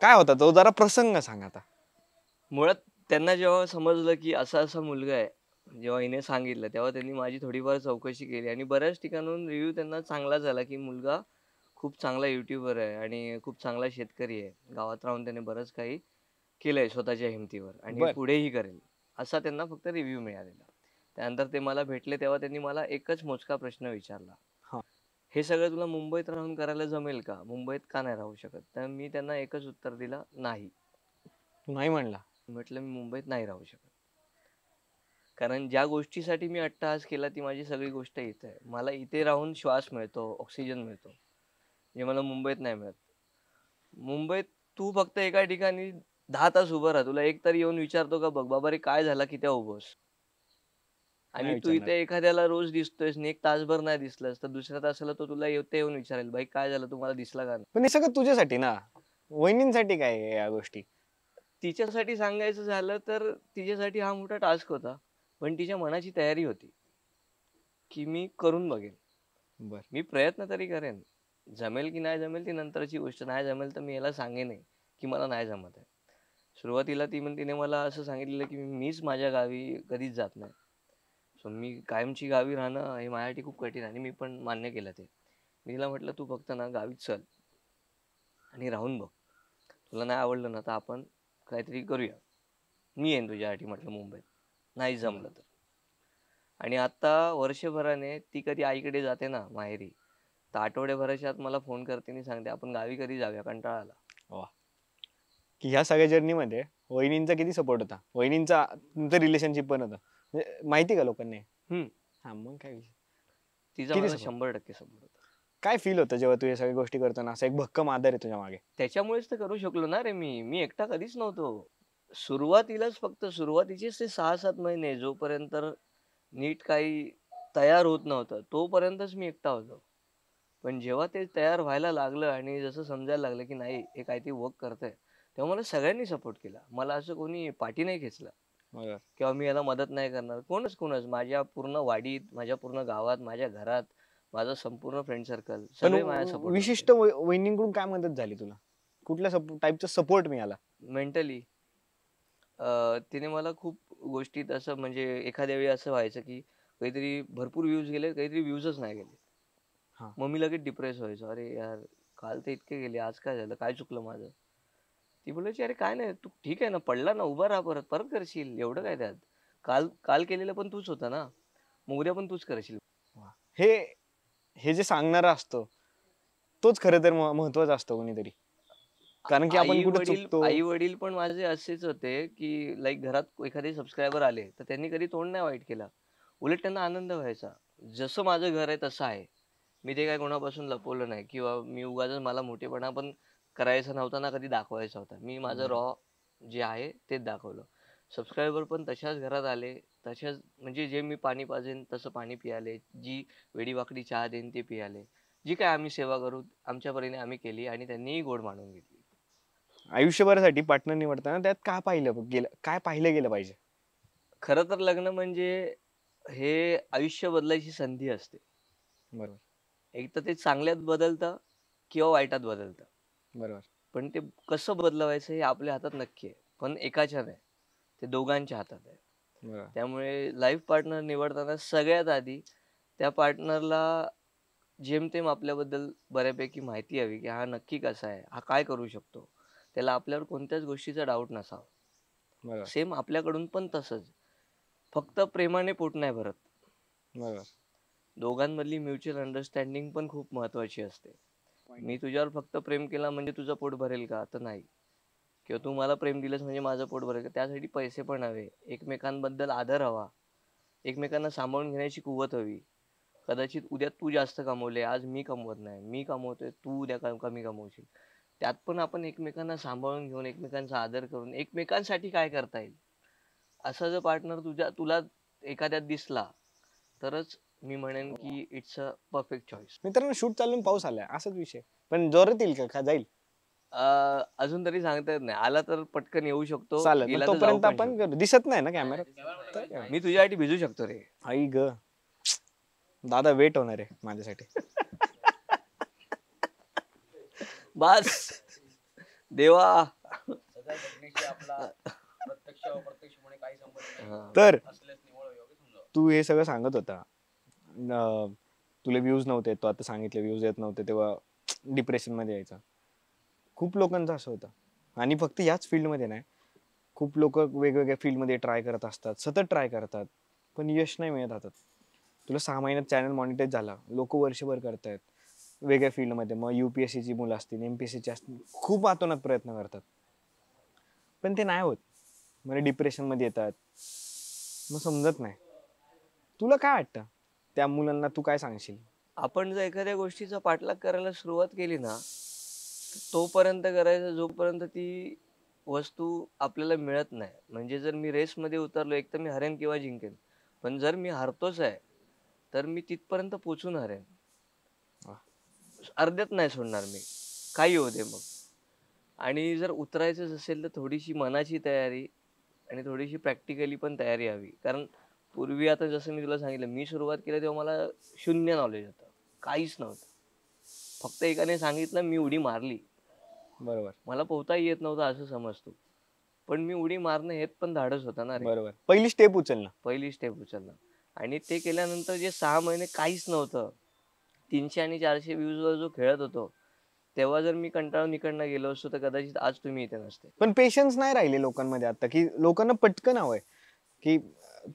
काय होता तो जरा प्रसंग सांग आता मुळात त्यांना जेव्हा समजलं की असा असा मुलगा आहे जेव्हा हिने सांगितलं तेव्हा त्यांनी माझी थोडीफार चौकशी केली आणि बऱ्याच ठिकाणून रिव्ह्यू त्यांना चांगला झाला की मुलगा खूप चांगला युट्यूबर आहे आणि खूप चांगला शेतकरी आहे गावात राहून त्याने बरंच काही केलंय स्वतःच्या हिमतीवर आणि पुढेही करेल असा त्यांना फक्त रिव्ह्यू मिळालेला त्यानंतर ते मला भेटले तेव्हा त्यांनी मला एकच मोजका प्रश्न विचारला हे सगळं तुला मुंबईत राहून करायला जमेल का मुंबईत का नाही राहू शकत तर मी त्यांना एकच उत्तर दिला नाही म्हणला म्हटलं मी मुंबईत नाही राहू शकत कारण ज्या गोष्टीसाठी मी अट्टहास केला ती माझी सगळी गोष्ट इथे आहे मला इथे राहून श्वास मिळतो ऑक्सिजन मिळतो जे मला मुंबईत नाही मिळत मुंबईत तू फक्त एका ठिकाणी दहा तास उभं राह तुला एक तर येऊन विचारतो का बघ बाबा रे काय झाला की त्या उभोस आणि तू इथे एखाद्याला रोज दिसतोयस एक तासभर नाही दिसलास तर दुसऱ्या तासाला तो तुला येते येऊन विचारेल भाई काय झालं तुम्हाला दिसला का पण हे सगळं तुझ्यासाठी ना वहिनींसाठी काय या गोष्टी तिच्यासाठी सांगायचं झालं तर तिच्यासाठी हा मोठा टास्क होता पण तिच्या मनाची तयारी होती की मी करून बघेन बर मी प्रयत्न तरी करेन जमेल की नाही जमेल ती नंतरची गोष्ट नाही जमेल तर मी याला सांगेन की मला नाही जमत आहे सुरुवातीला ती म्हण तिने मला असं सांगितलेलं की मीच माझ्या गावी कधीच जात नाही सो मी कायमची गावी राहणं हे माझ्यासाठी खूप कठीण आणि मी पण मान्य केलं ते मी तिला म्हटलं तू फक्त ना गावी चल आणि राहून बघ तुला नाही आवडलं ना तर आपण काहीतरी करूया मी येईन तुझ्यासाठी म्हटलं मुंबईत नाही जमलं तर आणि आता वर्षभराने ती कधी आईकडे जाते ना माहेरी तर आठवड्याभराच्या आत मला फोन करते आणि सांगते आपण गावी कधी जाऊया कंटाळा आला वा की ह्या सगळ्या जर्नीमध्ये वहिनींचा किती सपोर्ट होता वहिनींचा तुमचं रिलेशनशिप पण होतं म्हणजे माहिती का लोकांनी हा मग काय तिचा शंभर टक्के सपोर्ट होता काय फील होतं जेव्हा तू या सगळ्या गोष्टी ना असं एक भक्कम आधार आहे तुझ्या मागे त्याच्यामुळेच तर करू शकलो ना रे मी मी एकटा कधीच नव्हतो सुरुवातीलाच फक्त सुरुवातीचेच ते सहा सात महिने जोपर्यंत नीट काही तयार होत नव्हतं तोपर्यंतच मी एकटा होतो पण जेव्हा ते तयार व्हायला लागलं आणि जसं समजायला लागलं की नाही हे काहीतरी वर्क करतंय तेव्हा मला सगळ्यांनी सपोर्ट केला मला असं कोणी पाठी नाही खेचलं किंवा मी याला मदत नाही करणार कोणच कोणच माझ्या पूर्ण वाडीत माझ्या पूर्ण गावात माझ्या घरात माझा संपूर्ण फ्रेंड सर्कल सगळे माझ्या सपोर्ट विशिष्ट वहिनींकडून काय मदत झाली तुला कुठल्या टाईपचा सपोर्ट मिळाला मेंटली तिने मला खूप गोष्टीत असं म्हणजे एखाद्या वेळी असं व्हायचं की काहीतरी भरपूर व्ह्यूज गेले, काहीतरी व्ह्यूजच नाही गेले. मग मी लगेच डिप्रेस व्हायचो. "अरे यार, काल तर इतके गेले, आज काय झालं? काय चुकलं माझं?" ती बोलायची, "अरे काय नाही, तू ठीक आहे ना, पडला ना, उभा राहा परत. परत करशील. एवढं काय त्यात? काल काल केलेलं पण तूच होता ना, मग उद्या पण तूच करशील." हे हे जे सांगणार असतो, तोच खरं तर महत्वाचा असतो कोणीतरी. कारण की आपण कुठे चुकतो आई वडील पण माझे असेच होते की लाईक घरात एखादे सबस्क्रायबर आले तर त्यांनी कधी तोंड नाही वाईट केला उलट त्यांना आनंद व्हायचा जसं माझं घर आहे तसं आहे मी ते काय कोणापासून लपवलं नाही किंवा मी उगाच मला मोठेपणा पण करायचा नव्हता ना कधी दाखवायचा होता मी माझं रॉ जे आहे तेच दाखवलं सबस्क्रायबर पण तशाच घरात आले तशाच म्हणजे जे मी पाणी पाजेन तसं पाणी पियाले जी वेडी वाकडी चहा देईन ते पियाले जी काय आम्ही सेवा करू आमच्या परीने आम्ही केली आणि त्यांनीही गोड मानून घेतली आयुष्यभरासाठी पार्टनर निवडताना त्यात काय पाहिलं गेलं काय पाहिलं गेलं पाहिजे खरं तर लग्न म्हणजे हे आयुष्य बदलायची संधी असते बरोबर एक तर ते चांगल्यात बदलतं किंवा वाईटात बदलतं बरोबर पण ते कसं बदलवायचं हे आपल्या हातात नक्की आहे पण एकाच्या नाही ते दोघांच्या हातात आहे त्यामुळे लाईफ पार्टनर निवडताना सगळ्यात आधी त्या पार्टनरला जेमतेम आपल्याबद्दल बऱ्यापैकी माहिती हवी की हा नक्की कसा आहे हा काय करू शकतो त्याला आपल्यावर कोणत्याच गोष्टीचा डाऊट नसावा सेम आपल्याकडून पण तसंच फक्त प्रेमाने पोट नाही भरत दोघांमधली म्युच्युअल अंडरस्टँडिंग पण खूप महत्वाची असते मी तुझ्यावर फक्त प्रेम केला म्हणजे तुझं पोट भरेल का तर नाही किंवा तू मला प्रेम दिलंस म्हणजे माझं पोट भरेल का त्यासाठी पैसे पण हवे एकमेकांबद्दल आदर हवा एकमेकांना सांभाळून घेण्याची कुवत हवी कदाचित उद्या तू जास्त कमवले आज मी कमवत नाही मी कमवतोय तू उद्या कमी कमवशील त्यात पण आपण एकमेकांना सांभाळून घेऊन एकमेकांचा आदर करून एकमेकांसाठी काय करता येईल असा जर पार्टनर तुझ्या तुला एखाद्यात दिसला तरच मी म्हणेन हो. की इट्स अ परफेक्ट चॉईस मित्रांनो शूट चालून पाऊस आलाय असाच विषय पण जोरात येईल का जाईल अजून तरी सांगता येत नाही आला तर पटकन येऊ शकतो आपण दिसत नाही ना कॅमेरा मी तुझ्यासाठी भिजू शकतो रे आई ग दादा वेट होणार आहे माझ्यासाठी बस देवा तर तू हे सगळं सांगत होता तुला व्ह्यूज नव्हते तो आता सांगितले व्ह्यूज येत नव्हते तेव्हा डिप्रेशन मध्ये यायचा खूप लोकांचं असं होतं आणि फक्त याच फील्डमध्ये नाही खूप लोक वेगवेगळ्या फील्डमध्ये ट्राय करत असतात सतत ट्राय करतात पण यश नाही मिळत आता तुला सहा महिन्यात चॅनल मॉनिटाईज झाला लोक वर्षभर करतायत वेगळ्या फील्डमध्ये मग यू पी एस सीची मुलं असतील एम पी एस सीची असतील खूप आतोनात प्रयत्न करतात पण ते नाही होत म्हणजे डिप्रेशनमध्ये येतात मग समजत नाही तुला काय वाटतं त्या मुलांना तू काय सांगशील आपण जर एखाद्या गोष्टीचा पाठलाग करायला सुरुवात केली ना तोपर्यंत करायचं जोपर्यंत ती वस्तू आपल्याला मिळत नाही म्हणजे जर मी रेसमध्ये उतरलो एक तर मी हरेन किंवा जिंकेन पण जर मी हरतोच आहे तर मी तिथपर्यंत पोचून हरेन अर्ध्यात नाही सोडणार मी काही दे मग आणि जर उतरायचंच असेल तर थोडीशी मनाची तयारी आणि थोडीशी प्रॅक्टिकली पण तयारी हवी कारण पूर्वी आता जसं मी तुला सांगितलं मी सुरुवात केली तेव्हा मला शून्य नॉलेज होतं काहीच नव्हतं फक्त एकाने सांगितलं मी उडी मारली बरोबर मला पोहता येत नव्हतं असं समजतो पण मी उडी मारणं हेच पण धाडस होता ना रे. बरोबर पहिली स्टेप उचलणं पहिली स्टेप उचलणं आणि ते केल्यानंतर जे सहा महिने काहीच नव्हतं तीनशे आणि चारशे व्ह्यूजवर जो खेळत होतो तेव्हा जर मी कंटाळून इकडनं गेलो असतो तर कदाचित आज तुम्ही इथे नसते पण पेशन्स नाही राहिले लोकांमध्ये आता की लोकांना पटकन हवंय की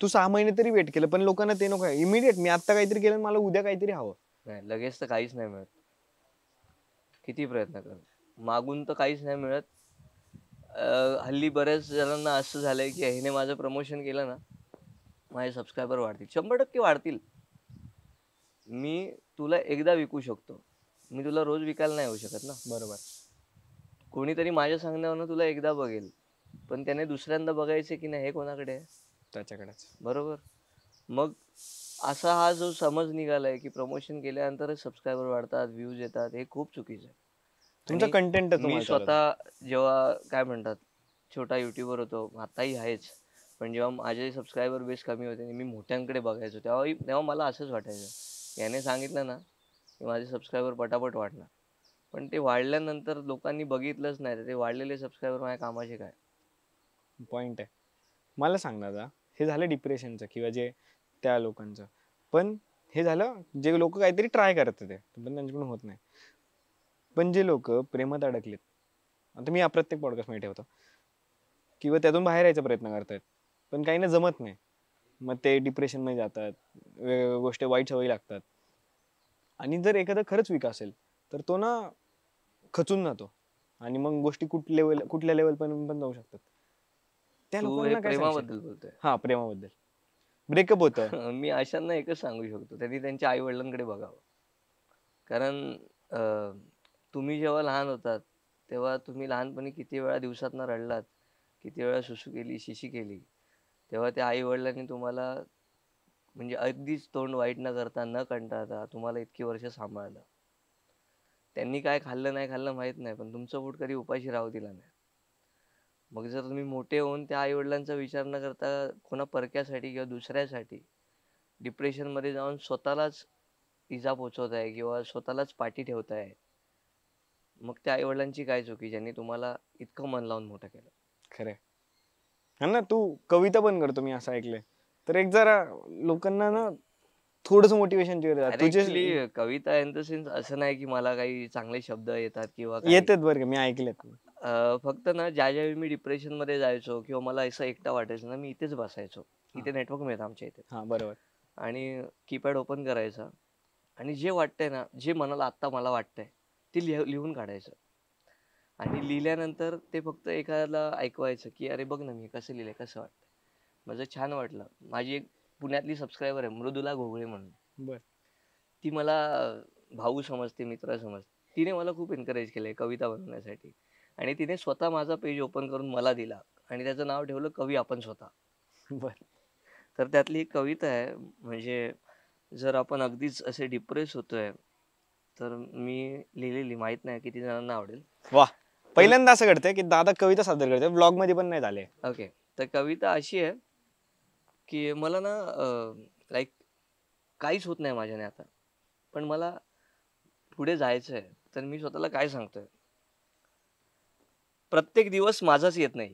तू सहा महिने तरी वेट केलं पण लोकांना ते नको इमिडिएट मी आता काहीतरी केलं मला उद्या काहीतरी हवं नाही लगेच तर काहीच नाही मिळत किती प्रयत्न कर मागून तर काहीच नाही मिळत हल्ली बऱ्याच जणांना असं झालंय की ह्याने माझं प्रमोशन केलं ना माझे सबस्क्रायबर वाढतील शंभर टक्के वाढतील मी तुला एकदा विकू शकतो मी तुला रोज विकायला नाही येऊ शकत ना बरोबर कोणीतरी माझ्या सांगण्यावर तुला एकदा बघेल पण त्याने दुसऱ्यांदा बघायचं की नाही हे कोणाकडे आहे त्याच्याकडेच बरोबर मग असा हा जो समज निघालाय की प्रमोशन केल्यानंतर सबस्क्रायबर वाढतात व्ह्यूज येतात हे खूप चुकीचं आहे तुमचं कंटेंट मी स्वतः जेव्हा काय म्हणतात छोटा युट्यूबर होतो आताही आहेच पण जेव्हा माझे सबस्क्रायबर बेस कमी होते आणि मी मोठ्यांकडे बघायचो तेव्हाही तेव्हा मला असंच वाटायचं याने सांगितलं ना की माझे सबस्क्रायबर पटापट वाढणार पण ते वाढल्यानंतर लोकांनी बघितलंच नाही तर ते वाढलेले सबस्क्रायबर माझ्या कामाचे काय पॉइंट आहे मला सांग दादा हे झालं डिप्रेशनचं किंवा जे त्या लोकांचं पण हे झालं जे लोक काहीतरी ट्राय करत ते पण त्यांच्याकडून होत नाही पण जे लोक प्रेमात अडकलेत आता मी अप्रत्येक पॉडकास्ट पॉडकास्टमध्ये ठेवतो किंवा त्यातून बाहेर यायचा प्रयत्न करतायत पण काही ना जमत नाही मग ते मध्ये जातात वेगवेगळ्या गोष्टी वाईट सवयी लागतात आणि जर एखादा खरंच वीक असेल तर तो ना खचून जातो आणि मग गोष्टी कुठ लेवल कुठल्या लेवल पण पण जाऊ शकतात त्या लोकांना प्रेमाबद्दल बोलतोय हा प्रेमाबद्दल ब्रेकअप होतं मी अशांना एकच सांगू शकतो त्यांनी त्यांच्या आई वडिलांकडे बघावं कारण तुम्ही जेव्हा लहान होतात तेव्हा तुम्ही लहानपणी किती वेळा दिवसात रडलात किती वेळा सुसू केली शिशी केली तेव्हा त्या आई वडिलांनी तुम्हाला म्हणजे अगदीच तोंड वाईट न करता न कंटाळता तुम्हाला इतकी वर्ष सांभाळलं त्यांनी काय खाल्लं नाही खाल्लं माहीत नाही पण तुमचं पोट कधी उपाशी राहू दिला नाही मग जर तुम्ही मोठे होऊन त्या आई वडिलांचा विचार न करता कोणा परक्यासाठी किंवा दुसऱ्यासाठी डिप्रेशनमध्ये जाऊन स्वतःलाच इजा आहे किंवा स्वतःलाच पाठी ठेवताय मग त्या आई वडिलांची काय चुकी ज्यांनी तुम्हाला इतकं मन लावून मोठं केलं खरं है ना तू कविता पण करतो मी असं ऐकलंय तर एक जरा लोकांना ना थोडस मोटिवेशन कविता इन द सेन्स असं नाही की मला काही चांगले शब्द येतात किंवा येतात बरं मी ऐकलेत फक्त ना ज्या ज्यावेळी मी डिप्रेशन मध्ये जायचो किंवा मला असं एकटा वाटायचं ना मी इथेच बसायचो इथे नेटवर्क मिळतं आमच्या इथे बरोबर आणि कीपॅड ओपन करायचं आणि जे वाटतंय ना जे मनाला आत्ता मला वाटतंय ते लिहून काढायचं आणि लिहिल्यानंतर ते फक्त एखाद्याला ऐकवायचं की अरे बघ ना मी कसं लिहिलंय कसं वाटतं माझं छान वाटलं माझी एक पुण्यातली सबस्क्रायबर आहे मृदुला घोगळे म्हणून ती मला भाऊ समजते मित्र समजते तिने मला खूप एनकरेज केलंय कविता बनवण्यासाठी आणि तिने स्वतः माझा पेज ओपन करून मला दिला आणि त्याचं नाव ठेवलं कवी आपण स्वतः बर तर त्यातली एक कविता आहे म्हणजे जर आपण अगदीच असे डिप्रेस होतोय तर मी लिहिलेली माहित नाही किती जणांना आवडेल वा पहिल्यांदा असं घडतंय की दादा कविता सादर करते ब्लॉग मध्ये पण नाही झाले ओके तर कविता अशी आहे की मला ना लाईक काहीच होत नाही माझ्याने आता पण मला पुढे जायचं आहे तर मी स्वतःला काय सांगतोय प्रत्येक दिवस माझाच येत नाही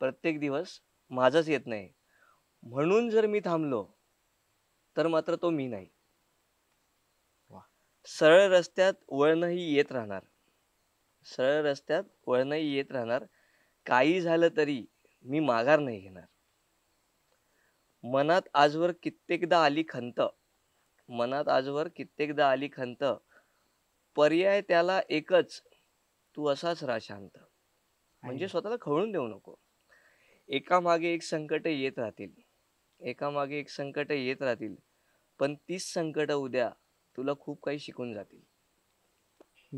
प्रत्येक दिवस माझाच येत नाही म्हणून जर मी थांबलो तर मात्र तो मी नाही सरळ रस्त्यात वळणही येत राहणार सरळ रस्त्यात वळणही येत राहणार काही झालं तरी मी माघार नाही घेणार मनात आजवर कित्येकदा आली खंत मनात आजवर कित्येकदा आली खंत पर्याय त्याला एकच तू असाच राह शांत म्हणजे स्वतःला खवळून देऊ नको एका मागे एक संकट येत राहतील एका मागे एक संकट येत राहतील पण तीच संकट उद्या तुला खूप काही शिकून जातील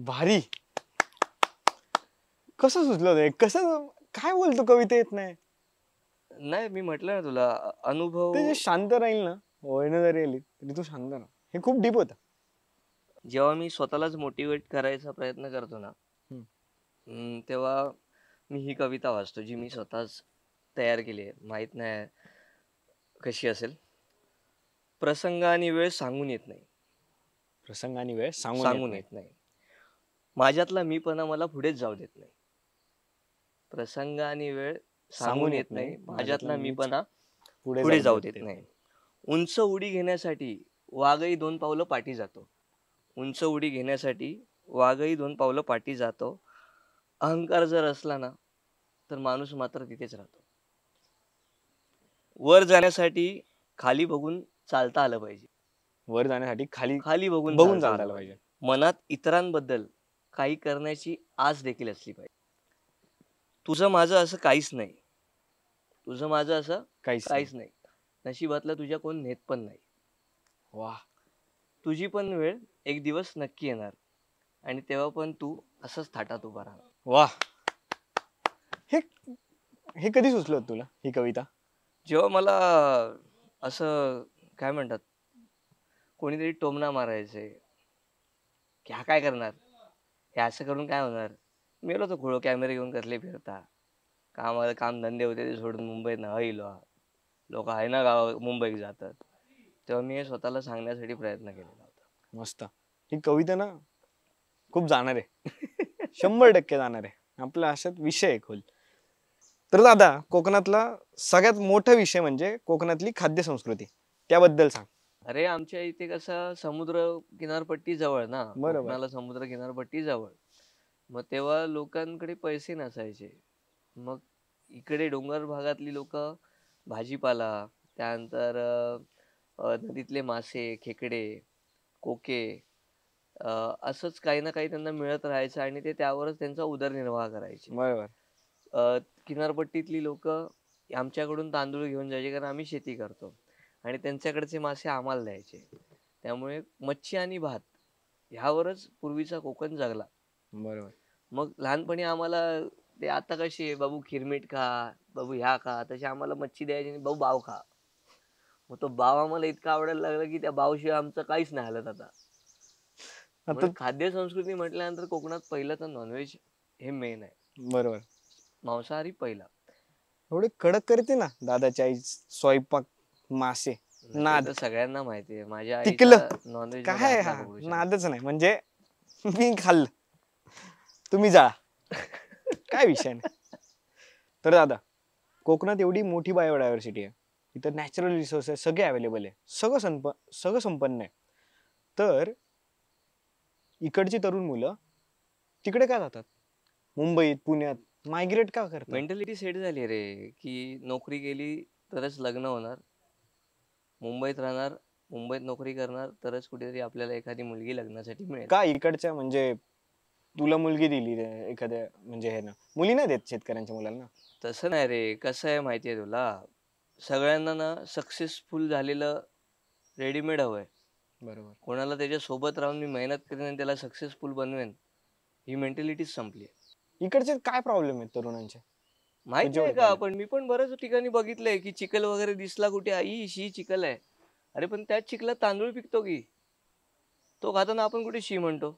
भारी कसं सुचलं ते कसं काय बोलतो कविता येत नाही नाही मी म्हटलं ना तुला अनुभव शांत राहील ना वळणं जरी आली तरी तू शांत ना हे खूप डीप होत जेव्हा मी स्वतःलाच मोटिवेट करायचा प्रयत्न करतो ना तेव्हा मी ही कविता वाचतो जी मी स्वतःच तयार केली आहे माहित नाही कशी असेल प्रसंग आणि वेळ सांगून येत नाही प्रसंग आणि वेळ सांगून सांगून येत नाही माझ्यातला मी पण मला पुढेच जाऊ देत नाही प्रसंग आणि वेळ सांगून येत नाही माझ्यातला मी पण पुढे जाऊ देत नाही उंच उडी घेण्यासाठी वाघही दोन पावलं पाठी जातो उंच उडी घेण्यासाठी वाघही दोन पावलं पाठी जातो अहंकार जर असला ना तर माणूस मात्र तिथेच राहतो वर जाण्यासाठी खाली बघून चालता आलं पाहिजे वर जाण्यासाठी खाली खाली बघून बघून चालता पाहिजे मनात इतरांबद्दल काही करण्याची आस देखील असली पाहिजे तुझं माझं असं काहीच नाही तुझं माझं असं काहीच काहीच नाही नशिबातला तुझ्या कोण नेत पण नाही वा तुझी पण वेळ एक दिवस नक्की येणार आणि तेव्हा पण तू असंच थाटात उभा राहणार वा हे हे कधी सुचलं तुला ही कविता जेव्हा मला असं काय म्हणतात कोणीतरी टोमणा मारायचे की हा काय करणार हे असं करून काय होणार मेलो तो खोळ कॅमेरे घेऊन कसले फिरता कामाला काम धंदे होते ते सोडून मुंबईत न इलो लोक आहे ना गाव मुंबईत जातात तेव्हा मी स्वतःला सांगण्यासाठी प्रयत्न केलेला होता मस्त ही कविता ना खूप जाणार आहे शंभर टक्के जाणार आहे आपला अशात विषय खोल तर दादा कोकणातला सगळ्यात मोठा विषय म्हणजे कोकणातली खाद्य संस्कृती त्याबद्दल सांग अरे आमच्या इथे कसं समुद्र किनारपट्टी जवळ ना बरोबर समुद्र किनारपट्टी जवळ मग तेव्हा लोकांकडे पैसे नसायचे मग इकडे डोंगर भागातली लोक भाजीपाला त्यानंतर नदीतले मासे खेकडे कोके असंच काही ना काही त्यांना मिळत राहायचं आणि ते त्यावरच त्यांचा उदरनिर्वाह करायचे बरोबर किनारपट्टीतली लोक आमच्याकडून तांदूळ घेऊन जायचे कारण आम्ही शेती करतो आणि त्यांच्याकडचे मासे आम्हाला द्यायचे त्यामुळे मच्छी आणि भात ह्यावरच पूर्वीचा कोकण जगला बरोबर मग लहानपणी आम्हाला ते आता कशी आहे बाबू खिरमिट खा बाबू ह्या खा तशी आम्हाला मच्छी द्यायची आणि बाबू बाव खा मग तो बाव आम्हाला इतका आवडायला लागला की त्या बावशिवाय आमचं काहीच नाही हलत आता आता खाद्य संस्कृती म्हटल्यानंतर कोकणात पहिलं तर नॉनव्हेज हे मेन आहे बरोबर मांसाहारी पहिला एवढे कडक करते ना दादाची आई स्वयंपाक मासे ना नाद. सगळ्यांना माहिती आहे माझ्या टिकलं. काय नादच नाही म्हणजे मी खाल्लं तुम्ही जा काय विषय नाही तर दादा कोकणात एवढी मोठी बायोडायव्हर्सिटी आहे इथं नॅचरल रिसोर्सेस सगळे अवेलेबल आहे सगळं संप सगळं संपन्न आहे तर इकडची तरुण मुलं तिकडे का जातात मुंबईत पुण्यात मायग्रेट का करतात मेंटॅलिटी सेट झाली रे की नोकरी केली तरच लग्न होणार मुंबईत राहणार मुंबईत नोकरी करणार तरच कुठेतरी आपल्याला एखादी मुलगी लग्नासाठी मिळेल का इकडच्या म्हणजे तुला मुलगी दिली रे एखाद्या म्हणजे हे ना मुली नाही देत शेतकऱ्यांच्या मुलांना तसं नाही रे कसं आहे माहिती आहे तुला सगळ्यांना ना सक्सेसफुल झालेलं रेडीमेड हवंय बरोबर कोणाला त्याच्या सोबत राहून मी मेहनत करेन आणि त्याला सक्सेसफुल बनवेन ही मेंटॅलिटीच संपली आहे इकडचे काय प्रॉब्लेम आहेत तरुणांचे माहिती आहे का पण मी पण बऱ्याच ठिकाणी बघितलंय की चिखल वगैरे दिसला कुठे आई शी चिखल आहे अरे पण त्याच चिखलात तांदूळ पिकतो की तो खाताना आपण कुठे शी म्हणतो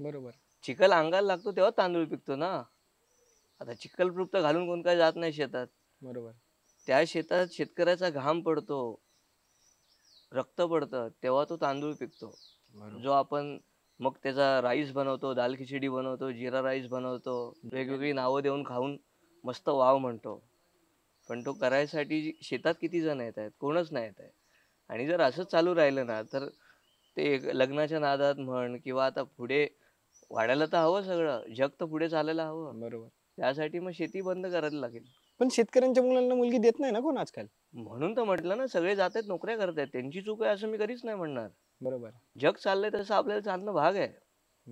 बरोबर चिखल अंगाला लागतो तेव्हा तांदूळ पिकतो ना आता चिखल तर घालून कोण काय जात नाही शेतात बरोबर त्या शेतात शेतकऱ्याचा घाम पडतो रक्त पडतं तेव्हा तो तांदूळ पिकतो जो आपण मग त्याचा राईस बनवतो दाल खिचडी बनवतो जिरा राईस बनवतो वेगवेगळी नावं देऊन खाऊन मस्त वाव म्हणतो पण तो करायसाठी शेतात किती जण येत आहेत कोणच नाही येत आहे आणि जर असंच चालू राहिलं ना तर ते लग्नाच्या नादात म्हण किंवा आता पुढे वाढायला तर हवं सगळं जग तर पुढे चालायला हवं बरोबर त्यासाठी मग शेती बंद करायला लागेल पण शेतकऱ्यांच्या मुलांना मुलगी देत नाही ना कोण आजकाल म्हणून तर म्हटलं ना सगळे जात आहेत नोकऱ्या करतायत त्यांची चूक आहे असं मी कधीच नाही म्हणणार बरोबर जग चाललंय तसं आपल्याला चालणं भाग आहे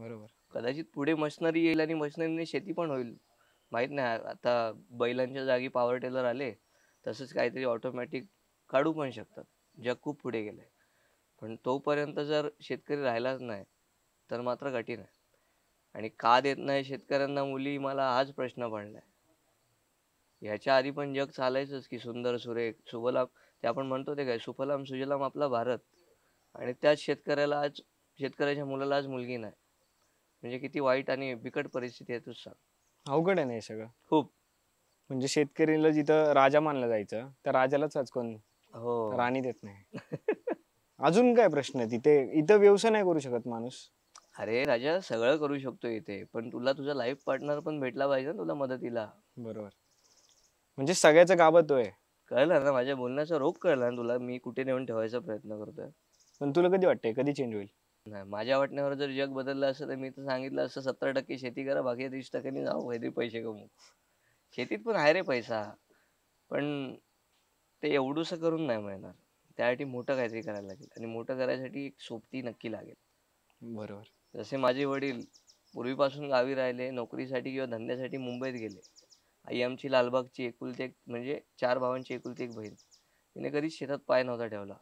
बरोबर कदाचित पुढे मशनरी येईल आणि मशिनरीने शेती पण होईल माहित नाही आता बैलांच्या जागी पॉवर टेलर आले तसंच काहीतरी ऑटोमॅटिक काढू पण शकतात जग खूप पुढे गेले पण तोपर्यंत जर शेतकरी राहिलाच नाही तर मात्र कठीण आहे आणि का देत नाही शेतकऱ्यांना मुली मला हाच प्रश्न पडलाय ह्याच्या आधी पण जग चालायचंच की सुंदर सुरेख सुबलाम ते आपण म्हणतो ते काय सुफलाम सुजलाम आपला भारत आणि त्याच शेतकऱ्याला आज शेतकऱ्याच्या मुलाला आज मुलगी नाही म्हणजे किती वाईट आणि बिकट परिस्थिती आहे तूच सांग अवघड आहे नाही सगळं खूप म्हणजे शेतकरीला जिथं राजा मानला जायचं त्या राजालाच आज कोण हो राणी देत नाही अजून काय प्रश्न आहे तिथे इथं व्यवसाय नाही करू शकत माणूस अरे राजा सगळं करू शकतो इथे पण तुला तुझा लाईफ पार्टनर पण भेटला पाहिजे ना तुला मदतीला बरोबर म्हणजे सगळ्याच गाबतोय तो कळलं ना माझ्या बोलण्याचा रोग कळला ना तुला मी कुठे नेऊन ठेवायचा प्रयत्न करतोय पण तुला कधी वाटतंय कधी चेंज होईल नाही माझ्या वाटण्यावर जर जग बदललं असं तर मी तर सांगितलं असं सत्तर टक्के शेती करा बाकी तीस टक्क्यांनी जाऊ काहीतरी पैसे कमवू शेतीत पण आहे रे पैसा पण ते एवढंसं करून नाही मिळणार त्यासाठी मोठं काहीतरी करायला लागेल आणि मोठं करायसाठी एक सोबती नक्की लागेल बरोबर जसे माझे वडील पूर्वीपासून गावी राहिले नोकरीसाठी किंवा धंद्यासाठी मुंबईत गेले आई आमची लालबागची एकुलती एक म्हणजे चार भावांची एकुलती एक बहीण तिने कधीच शेतात पाय नव्हता ठेवला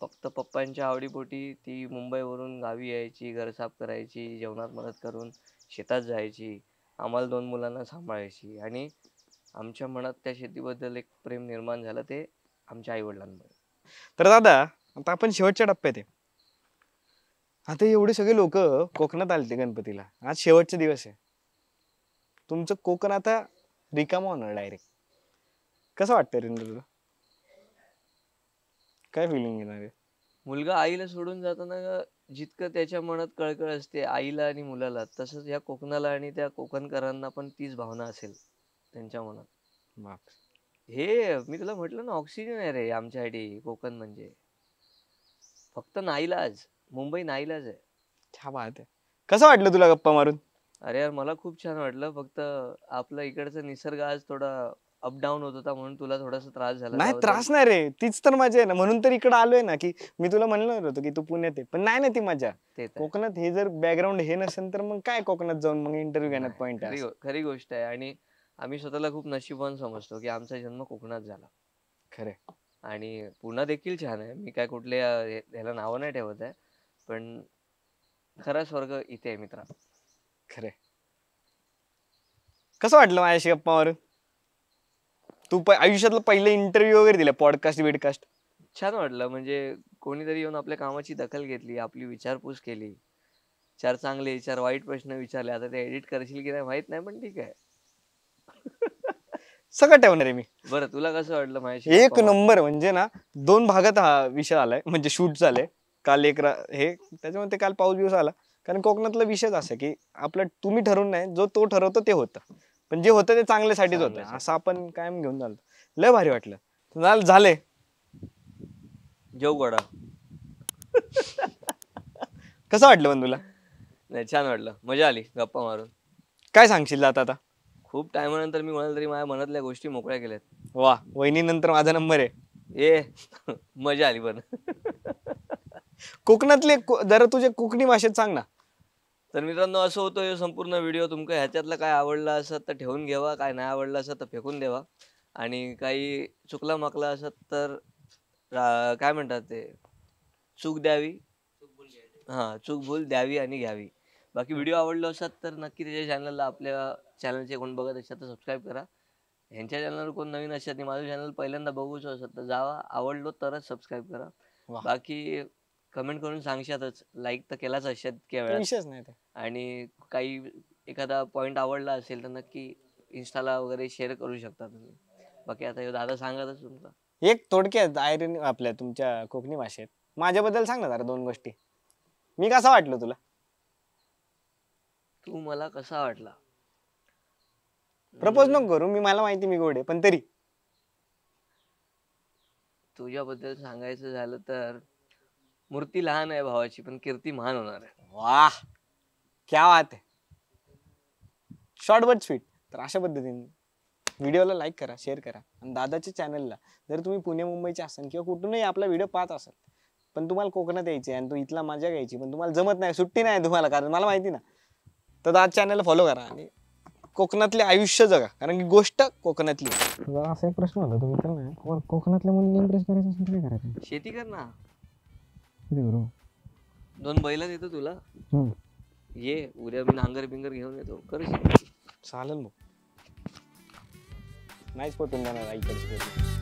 फक्त पप्पांच्या आवडीपोटी ती मुंबईवरून गावी यायची घर साफ करायची जेवणात मदत करून शेतात जायची आम्हाला दोन मुलांना सांभाळायची आणि आमच्या मनात त्या शेतीबद्दल एक प्रेम निर्माण झालं ते आमच्या आईवडिलांमुळे तर दादा आता आपण शेवटच्या टप्प्यात आहे आता एवढे सगळे लोक कोकणात आले ते गणपतीला आज शेवटचे दिवस आहे तुमचं कोकण आता रिकाम होणार डायरेक्ट कसं वाटतं रे तुला काय फिलिंग येणार मुलगा आईला सोडून जाताना जितकं त्याच्या मनात कळकळ असते आईला आणि मुलाला तसंच या कोकणाला आणि त्या कोकणकरांना पण तीच भावना असेल त्यांच्या मनात बाप हे मी तुला म्हटलं ना ऑक्सिजन आहे रे आमच्यासाठी कोकण म्हणजे फक्त नाईलाज मुंबई नाईलाज आहे छान बात आहे कसं वाटलं तुला गप्पा मारून अरे यार मला खूप छान वाटलं फक्त आपलं इकडचं निसर्ग आज थोडा अप डाऊन होत होता म्हणून तुला थोडासा त्रास झाला नाही त्रास नाही रे तीच तर मजा आहे ना म्हणून तर इकडे आलोय ना की मी तुला म्हणलं होतं की तू पुण्यात पण नाही ना ती मजा कोकणात हे जर बॅकग्राऊंड हे नसेल तर मग काय कोकणात जाऊन मग इंटरव्ह्यू घेण्यात पॉईंट खरी गोष्ट आहे आणि आम्ही स्वतःला खूप नशीबवान समजतो की आमचा जन्म कोकणात झाला खरे आणि पुन्हा देखील छान आहे मी काय कुठल्या ह्याला नावं नाही ठेवत आहे पण खरा स्वर्ग इथे आहे मित्रा खरे कसं वाटलं माझ्याशी गप्पा तू आयुष्यातलं पहिले इंटरव्ह्यू वगैरे दिले पॉडकास्ट बिडकास्ट छान वाटलं म्हणजे कोणीतरी येऊन आपल्या कामाची दखल घेतली आपली विचारपूस केली चार चांगले चार वाईट प्रश्न विचारले आता ते एडिट करशील की नाही माहित नाही पण ठीक आहे सगळं ठेवणार आहे मी बरं तुला कसं वाटलं माझ्याशी एक नंबर म्हणजे ना दोन भागात हा विषय आलाय म्हणजे शूट झालंय काल एक हे त्याच्यामध्ये काल पाऊस दिवस आला कारण कोकणातला विषयच असा की आपलं तुम्ही ठरवून नाही जो तो ठरवतो ते होतं पण जे होतं ते चांगल्यासाठीच होतं असं आपण कायम घेऊन चालतो लय भारी वाटलं झाले जेव गोडा कसं वाटलं पण तुला नाही छान वाटलं मजा आली गप्पा मारून काय सांगशील आता आता खूप टायमानंतर मी म्हणाल तरी माझ्या मनातल्या गोष्टी मोकळ्या केल्यात वा वहिनीनंतर माझा नंबर आहे ए मजा आली पण कोकणातले जर जरा तुझे कोकणी भाषेत सांग ना तर मित्रांनो असं होतं हे संपूर्ण व्हिडिओ तुमका ह्याच्यातला काय आवडला असत तर ठेवून घ्यावा काय नाही आवडला असत तर फेकून द्यावा आणि काही चुकला मकला असत तर काय म्हणतात ते चूक द्यावी हां चूक भूल द्यावी आणि घ्यावी बाकी व्हिडिओ आवडला असत तर नक्की त्याच्या चॅनलला आपल्या चॅनलचे कोण बघत असतात तर सबस्क्राईब करा ह्यांच्या चॅनलवर कोण नवीन असतात माझं चॅनल पहिल्यांदा बघूच असत तर जावा आवडलो तरच सबस्क्राईब करा बाकी कमेंट करून सांगशातच लाईक तर केलाच असतात इतक्या वेळा नाही ते आणि काही एखादा पॉइंट आवडला असेल तर नक्की इन्स्टाला वगैरे शेअर करू शकता तुम्ही बाकी आता दादा सांगतच तुमचा एक थोडक्यात आयरन आपल्या तुमच्या कोकणी भाषेत माझ्याबद्दल सांग ना दोन गोष्टी मी कसा वाटलो तुला तू मला कसा वाटला प्रपोज नको करू मी मला माहिती मी गोडे पण तरी तुझ्याबद्दल सांगायचं झालं तर मूर्ती लहान आहे भावाची पण कीर्ती महान होणार आहे वा क्या बात आहे शॉर्ट बट स्वीट तर अशा पद्धतीने व्हिडिओला लाईक करा शेअर करा आणि दादाच्या चॅनलला जर तुम्ही पुणे मुंबईचे असाल किंवा कुठूनही आपला व्हिडिओ पाहत असाल पण तुम्हाला कोकणात यायचे आणि तू इथला मजा घ्यायची पण तुम्हाला जमत नाही सुट्टी नाही तुम्हाला कारण मला माहिती ना तर दादा चॅनलला फॉलो करा आणि कोकणातले आयुष्य जगा कारण की गोष्ट कोकणातली असा एक प्रश्न होता तुम्ही कोकणातल्या मुलींना इम्प्रेस करायचं शेती कर ना दोन बैल देतो तुला ये उद्या मी नांगर बिंगर घेऊन येतो करू शकतो चालेल मग नाहीच पटून जाणार